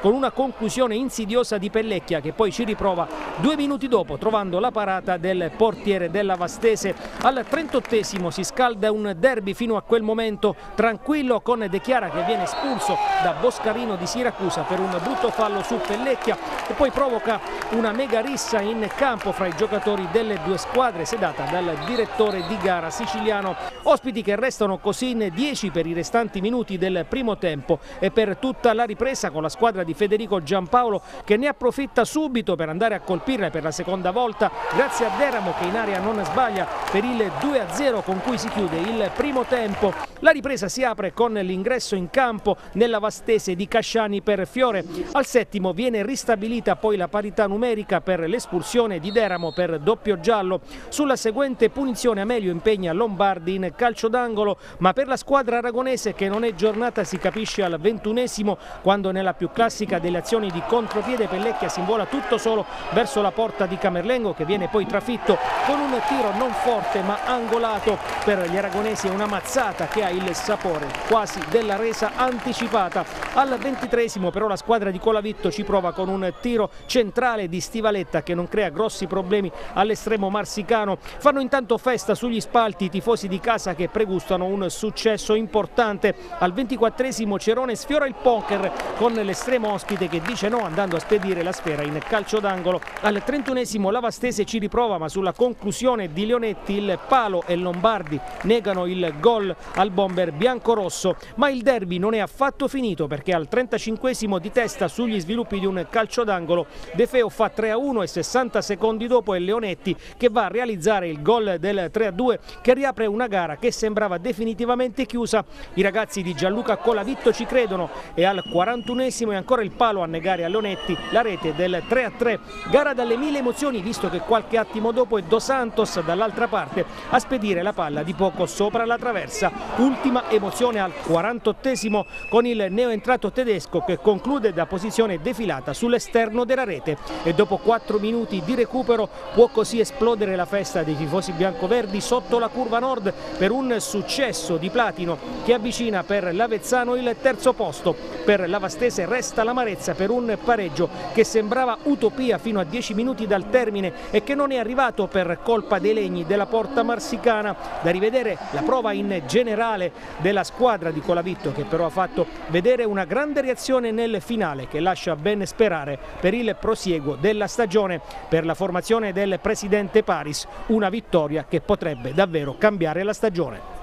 con una conclusione insidiosa di Pellecchia che poi ci riprova due minuti dopo trovando la parata del portiere della Vastese. Al 38 si scalda un derby fino a quel momento tranquillo con De Chiara che viene espulso da Boscarino di Siracusa scusa per un brutto fallo su Pellecchia e poi provoca una mega rissa in campo fra i giocatori delle due squadre sedata dal direttore di gara siciliano. Ospiti che restano così in 10 per i restanti minuti del primo tempo e per tutta la ripresa con la squadra di Federico Giampaolo che ne approfitta subito per andare a colpirla per la seconda volta grazie a Deramo che in area non sbaglia per il 2-0 con cui si chiude il primo tempo. La ripresa si apre con l'ingresso in campo nella vastese di Casciani per per Fiore. Al settimo viene ristabilita poi la parità numerica per l'espulsione di Deramo per doppio giallo. Sulla seguente punizione Amelio impegna Lombardi in calcio d'angolo, ma per la squadra aragonese che non è giornata si capisce al ventunesimo quando nella più classica delle azioni di contropiede Pellecchia si invola tutto solo verso la porta di Camerlengo che viene poi trafitto con un tiro non forte ma angolato per gli aragonesi è una mazzata che ha il sapore quasi della resa anticipata al ventitresimo ventesimo però la squadra di Colavitto ci prova con un tiro centrale di Stivaletta che non crea grossi problemi all'estremo marsicano. Fanno intanto festa sugli spalti i tifosi di casa che pregustano un successo importante. Al ventiquattresimo Cerone sfiora il poker con l'estremo ospite che dice no andando a spedire la sfera in calcio d'angolo. Al trentunesimo Lavastese ci riprova ma sulla conclusione di Leonetti il Palo e Lombardi negano il gol al bomber biancorosso ma il derby non è affatto finito perché al 35 35 di testa sugli sviluppi di un calcio d'angolo. De Feo fa 3-1 a e 60 secondi dopo è Leonetti che va a realizzare il gol del 3-2 a che riapre una gara che sembrava definitivamente chiusa. I ragazzi di Gianluca Colavitto ci credono e al 41esimo è ancora il palo a negare a Leonetti la rete del 3-3. a Gara dalle mille emozioni visto che qualche attimo dopo è Dos Santos dall'altra parte a spedire la palla di poco sopra la traversa. Ultima emozione al 48esimo con il neoentrato tedesco che conclude da posizione defilata sull'esterno della rete e dopo 4 minuti di recupero può così esplodere la festa dei tifosi biancoverdi sotto la curva nord per un successo di platino che avvicina per l'Avezzano il terzo posto. Per l'Avastese resta l'amarezza per un pareggio che sembrava utopia fino a 10 minuti dal termine e che non è arrivato per colpa dei legni della porta marsicana. Da rivedere la prova in generale della squadra di Colavitto che però ha fatto vedere una grande reazione prestazione nel finale che lascia ben sperare per il prosieguo della stagione. Per la formazione del presidente Paris una vittoria che potrebbe davvero cambiare la stagione.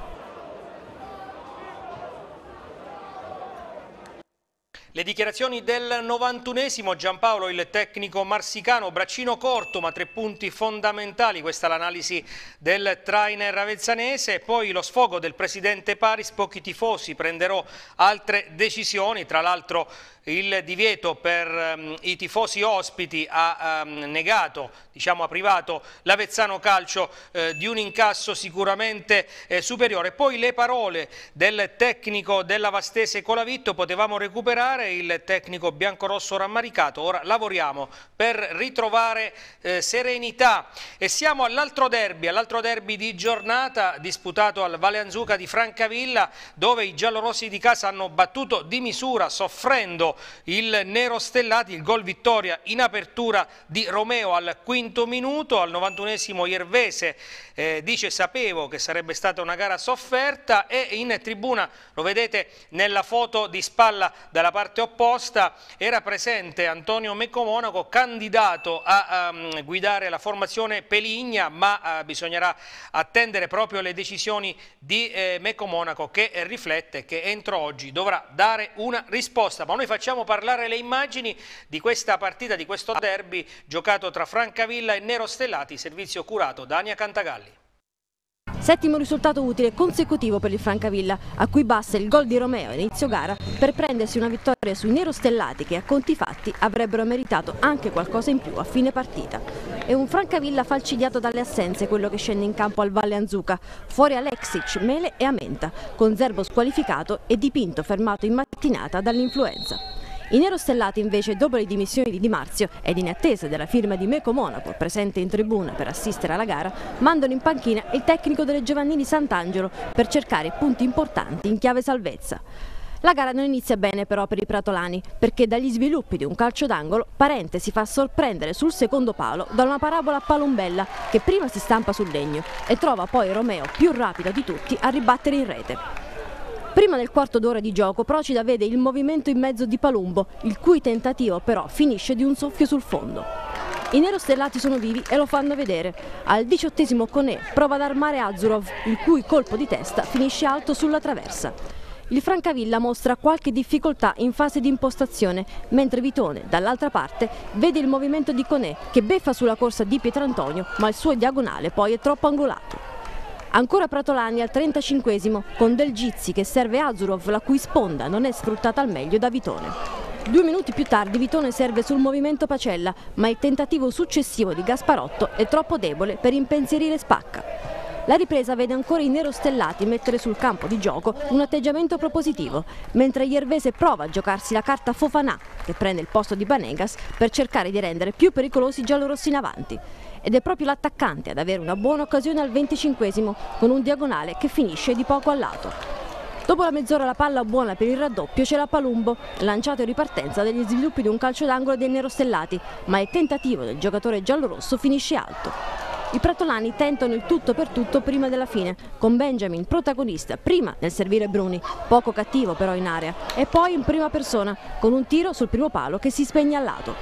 Le dichiarazioni del 91esimo Giampaolo, il tecnico marsicano, braccino corto ma tre punti fondamentali, questa è l'analisi del trainer avezzanese, poi lo sfogo del presidente Paris, pochi tifosi, prenderò altre decisioni, tra l'altro il divieto per um, i tifosi ospiti ha um, negato, diciamo ha privato l'Avezzano Calcio eh, di un incasso sicuramente eh, superiore. Poi le parole del tecnico della Vastese Colavitto potevamo recuperare, il tecnico biancorosso rammaricato, ora lavoriamo per ritrovare eh, serenità e siamo all'altro derby, all'altro derby di giornata disputato al Valeanzuca di Francavilla dove i giallorossi di casa hanno battuto di misura soffrendo il Nero Stellati, il gol vittoria in apertura di Romeo al quinto minuto, al 91esimo Iervese eh, dice sapevo che sarebbe stata una gara sofferta e in tribuna, lo vedete nella foto di spalla dalla parte opposta, era presente Antonio Meccomonaco, candidato a um, guidare la formazione Peligna, ma uh, bisognerà attendere proprio le decisioni di eh, Mecco che eh, riflette che entro oggi dovrà dare una risposta. Ma noi facciamo facciamo parlare le immagini di questa partita, di questo derby giocato tra Francavilla e Nero Stellati, servizio curato da Ania Cantagalli. Settimo risultato utile consecutivo per il Francavilla, a cui basta il gol di Romeo a inizio gara per prendersi una vittoria sui Nero Stellati che a conti fatti avrebbero meritato anche qualcosa in più a fine partita. È un Francavilla falcidiato dalle assenze quello che scende in campo al Valle Anzuca. Fuori Alexic, Mele e Amenta, con Zerbo squalificato e Dipinto fermato in mattinata dall'influenza. I nerostellati invece, dopo le dimissioni di Di Marzio ed in attesa della firma di Meco Monaco, presente in tribuna per assistere alla gara, mandano in panchina il tecnico delle Giovannini Sant'Angelo per cercare punti importanti in chiave salvezza. La gara non inizia bene però per i pratolani, perché dagli sviluppi di un calcio d'angolo Parente si fa sorprendere sul secondo palo da una parabola a palombella che prima si stampa sul legno e trova poi Romeo, più rapido di tutti, a ribattere in rete. Prima del quarto d'ora di gioco Procida vede il movimento in mezzo di Palumbo, il cui tentativo però finisce di un soffio sul fondo. I nerostellati sono vivi e lo fanno vedere. Al diciottesimo Conè prova ad armare Azurov, il cui colpo di testa finisce alto sulla traversa il Francavilla mostra qualche difficoltà in fase di impostazione, mentre Vitone, dall'altra parte, vede il movimento di Conè che beffa sulla corsa di Pietrantonio, ma il suo diagonale poi è troppo angolato. Ancora Pratolani al 35 con Del Gizzi che serve Azurov la cui sponda non è sfruttata al meglio da Vitone. Due minuti più tardi Vitone serve sul movimento Pacella ma il tentativo successivo di Gasparotto è troppo debole per impensierire Spacca. La ripresa vede ancora i nerostellati mettere sul campo di gioco un atteggiamento propositivo, mentre Iervese prova a giocarsi la carta Fofanà, che prende il posto di Banegas per cercare di rendere più pericolosi i giallorossi in avanti. Ed è proprio l'attaccante ad avere una buona occasione al 25 con un diagonale che finisce di poco a lato. Dopo la mezz'ora la palla buona per il raddoppio c'è la Palumbo, lanciato in ripartenza dagli sviluppi di un calcio d'angolo dei nerostellati, ma il tentativo del giocatore giallorosso finisce alto. I pratolani tentano il tutto per tutto prima della fine, con Benjamin protagonista prima nel servire Bruni, poco cattivo però in area, e poi in prima persona, con un tiro sul primo palo che si spegne al lato.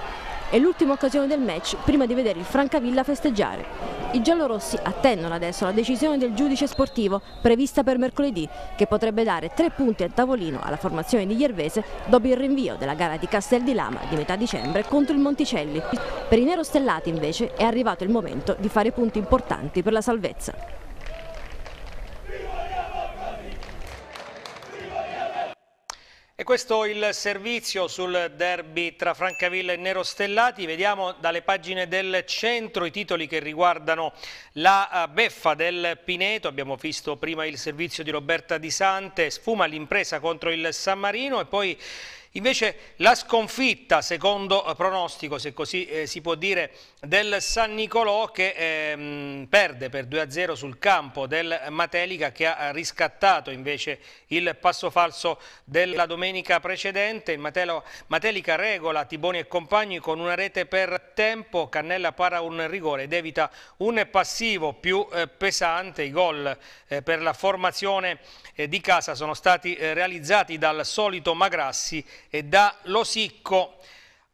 È l'ultima occasione del match prima di vedere il Francavilla festeggiare. I giallorossi attendono adesso la decisione del giudice sportivo prevista per mercoledì che potrebbe dare tre punti al tavolino alla formazione di Iervese dopo il rinvio della gara di Castel di Lama di metà dicembre contro il Monticelli. Per i nerostellati invece è arrivato il momento di fare punti importanti per la salvezza. E questo il servizio sul derby tra Francavilla e Nero Stellati. Vediamo dalle pagine del centro i titoli che riguardano la eh, beffa del Pineto. Abbiamo visto prima il servizio di Roberta Di Sante, sfuma l'impresa contro il San Marino e poi Invece la sconfitta, secondo eh, pronostico, se così eh, si può dire, del San Nicolò che eh, perde per 2-0 sul campo del Matelica che ha riscattato invece il passo falso della domenica precedente. Il Matelo, Matelica regola Tiboni e compagni con una rete per tempo, Cannella para un rigore ed evita un passivo più eh, pesante. I gol eh, per la formazione eh, di casa sono stati realizzati dal solito Magrassi e da Losicco.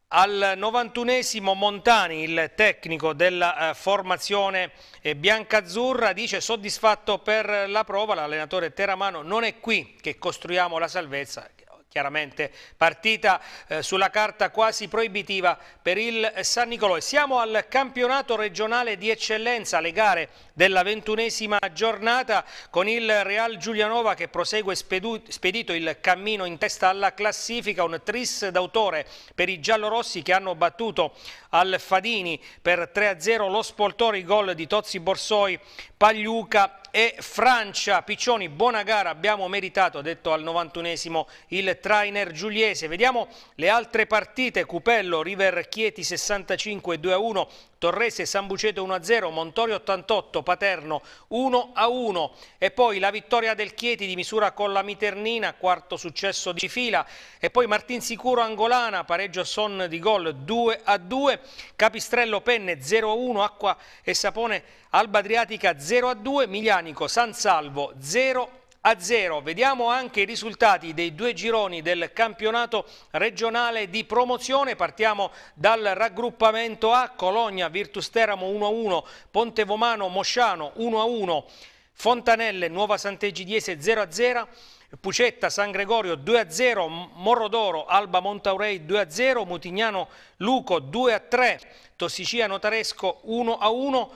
Al 91 esimo Montani, il tecnico della eh, formazione eh, biancazzurra, dice soddisfatto per la prova, l'allenatore Teramano non è qui che costruiamo la salvezza, chiaramente partita eh, sulla carta quasi proibitiva per il San Nicolò. Siamo al campionato regionale di eccellenza, le gare della ventunesima giornata con il Real Giulianova che prosegue spedito il cammino in testa alla classifica, un tris d'autore per i giallorossi che hanno battuto al Fadini per 3-0 lo Spoltori, gol di Tozzi Borsoi, Pagliuca e Francia. Piccioni, buona gara, abbiamo meritato, ha detto al 91esimo il trainer giuliese. Vediamo le altre partite, Cupello, River Chieti 65-2-1, Torrese Sambuceto 1-0, Montori 88, Paterno 1-1 e poi la vittoria del Chieti di misura con la Miternina, quarto successo di fila e poi Martin Sicuro Angolana, pareggio Son di gol 2-2, Capistrello Penne 0-1, Acqua e Sapone Alba Adriatica 0-2, Miglianico San Salvo 0-1 a 0. Vediamo anche i risultati dei due gironi del campionato regionale di promozione. Partiamo dal raggruppamento A, Cologna, Virtus Teramo 1-1, Pontevomano, Mosciano 1-1, Fontanelle, Nuova Sant'Egidiese 0-0, Pucetta, San Gregorio 2-0, Morrodoro, Alba Montaurei 2-0, Mutignano, Luco 2-3, Tossicina, Notaresco 1-1,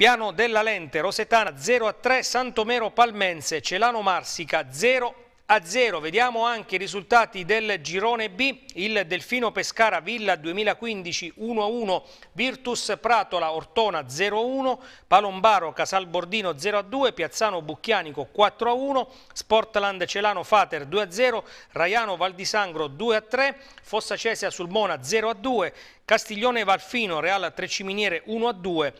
Piano della Lente, Rosetana 0 a 3, Santomero Palmense, Celano Marsica 0 a 0. Vediamo anche i risultati del girone B, il Delfino Pescara Villa 2015 1 a 1, Virtus Pratola Ortona 0 a 1, Palombaro Casalbordino 0 a 2, Piazzano Bucchianico 4 a 1, Sportland Celano Fater 2 a 0, Raiano Valdisangro 2 a 3, Fossa Cesia Sulmona 0 a 2, Castiglione Valfino Real Treciminiere 1 a 2,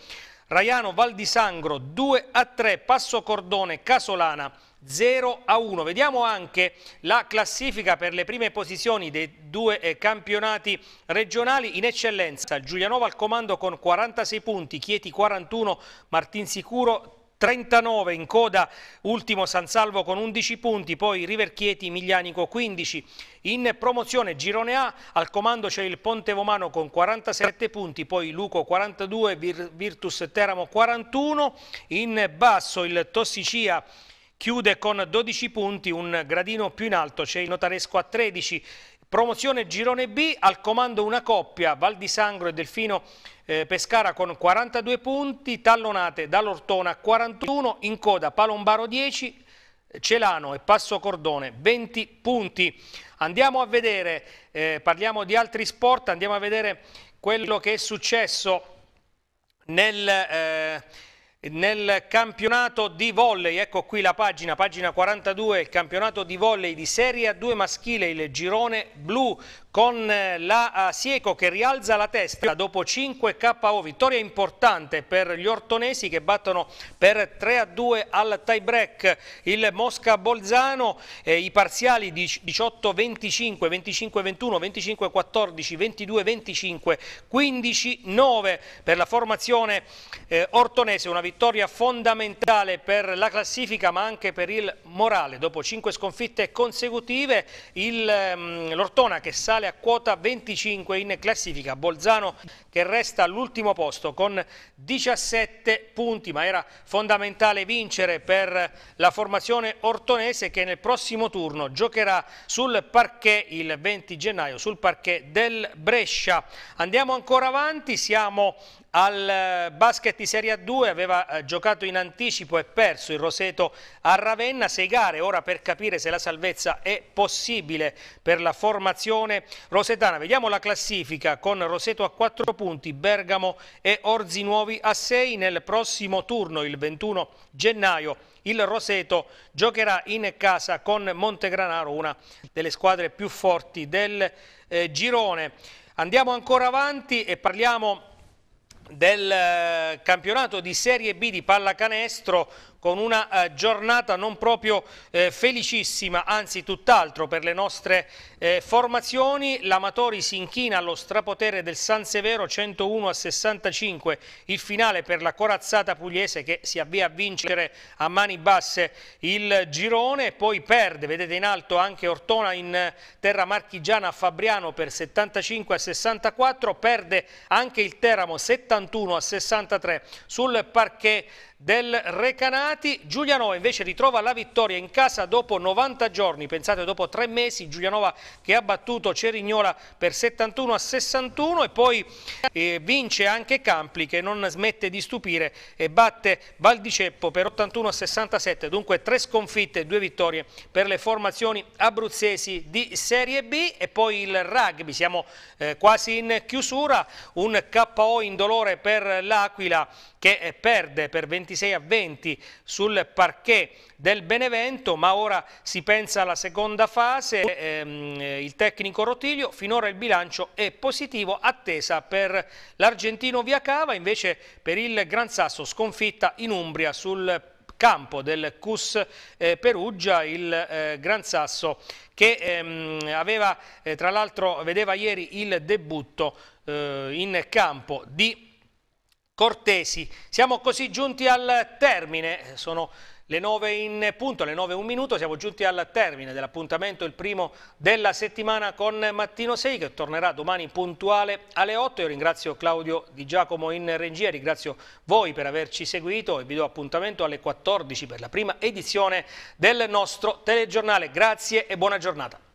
Raiano Valdisangro 2 a 3, Passo Cordone Casolana 0 a 1. Vediamo anche la classifica per le prime posizioni dei due eh, campionati regionali in eccellenza. Giulianova al comando con 46 punti, Chieti 41, Martinsicuro 39 in coda, ultimo San Salvo con 11 punti, poi Riverchieti, Miglianico 15. In promozione Girone A, al comando c'è il Ponte Vomano con 47 punti, poi Luco 42, Virtus Teramo 41, in basso il Tossicia chiude con 12 punti, un gradino più in alto c'è il Notaresco a 13, Promozione Girone B, al comando una coppia, Val di Sangro e Delfino eh, Pescara con 42 punti, tallonate dall'Ortona 41, in coda Palombaro 10, Celano e Passo Cordone 20 punti. Andiamo a vedere, eh, parliamo di altri sport, andiamo a vedere quello che è successo nel... Eh, nel campionato di volley, ecco qui la pagina, pagina 42, il campionato di volley di Serie A2 maschile, il girone blu con eh, la eh, Sieco che rialza la testa dopo 5 KO, vittoria importante per gli ortonesi che battono per 3 a 2 al tie break il Mosca Bolzano, eh, i parziali 18-25, 25-21, 25-14, 22-25, 15-9 per la formazione eh, ortonese, una vittoria fondamentale per la classifica ma anche per il morale, dopo 5 sconfitte consecutive ehm, l'Ortona che sale finale a quota 25 in classifica. Bolzano che resta all'ultimo posto con 17 punti, ma era fondamentale vincere per la formazione ortonese che nel prossimo turno giocherà sul parquet il 20 gennaio, sul parquet del Brescia. Andiamo ancora avanti, siamo al eh, basket di Serie A2 aveva eh, giocato in anticipo e perso il Roseto a Ravenna, sei gare, ora per capire se la salvezza è possibile per la formazione rosetana. Vediamo la classifica con Roseto a 4 punti, Bergamo e Orzi Nuovi a 6 nel prossimo turno il 21 gennaio. Il Roseto giocherà in casa con Montegranaro, una delle squadre più forti del eh, girone. Andiamo ancora avanti e parliamo del eh, campionato di Serie B di pallacanestro con una eh, giornata non proprio eh, felicissima, anzi tutt'altro per le nostre eh, formazioni. L'Amatori si inchina allo strapotere del San Severo 101 a 65, il finale per la corazzata pugliese che si avvia a vincere a mani basse il girone, poi perde, vedete in alto anche Ortona in eh, terra marchigiana a Fabriano per 75 a 64, perde anche il Teramo 71 a 63 sul parquet del Recanati. Giulianova invece ritrova la vittoria in casa dopo 90 giorni, pensate dopo tre mesi, Giulianova che ha battuto Cerignola per 71 a 61 e poi eh, vince anche Campli che non smette di stupire e batte Valdiceppo per 81 a 67, dunque tre sconfitte e due vittorie per le formazioni abruzzesi di Serie B e poi il rugby, siamo eh, quasi in chiusura, un KO indolore per l'Aquila che eh, perde per 20 26 a 20 sul parquet del Benevento, ma ora si pensa alla seconda fase, ehm, il tecnico Rotilio, finora il bilancio è positivo, attesa per l'argentino Viacava, invece per il Gran Sasso sconfitta in Umbria sul campo del Cus eh, Perugia, il eh, Gran Sasso che ehm, aveva, eh, tra l'altro vedeva ieri il debutto in campo di Cortesi. Siamo così giunti al termine, eh, sono le 9 in punto, le 9 e un minuto, siamo giunti al termine dell'appuntamento, il primo della settimana con Mattino 6 che tornerà domani puntuale alle 8. Io ringrazio Claudio Di Giacomo in regia, ringrazio voi per averci seguito e vi do appuntamento alle 14 per la prima edizione del nostro telegiornale. Grazie e buona giornata.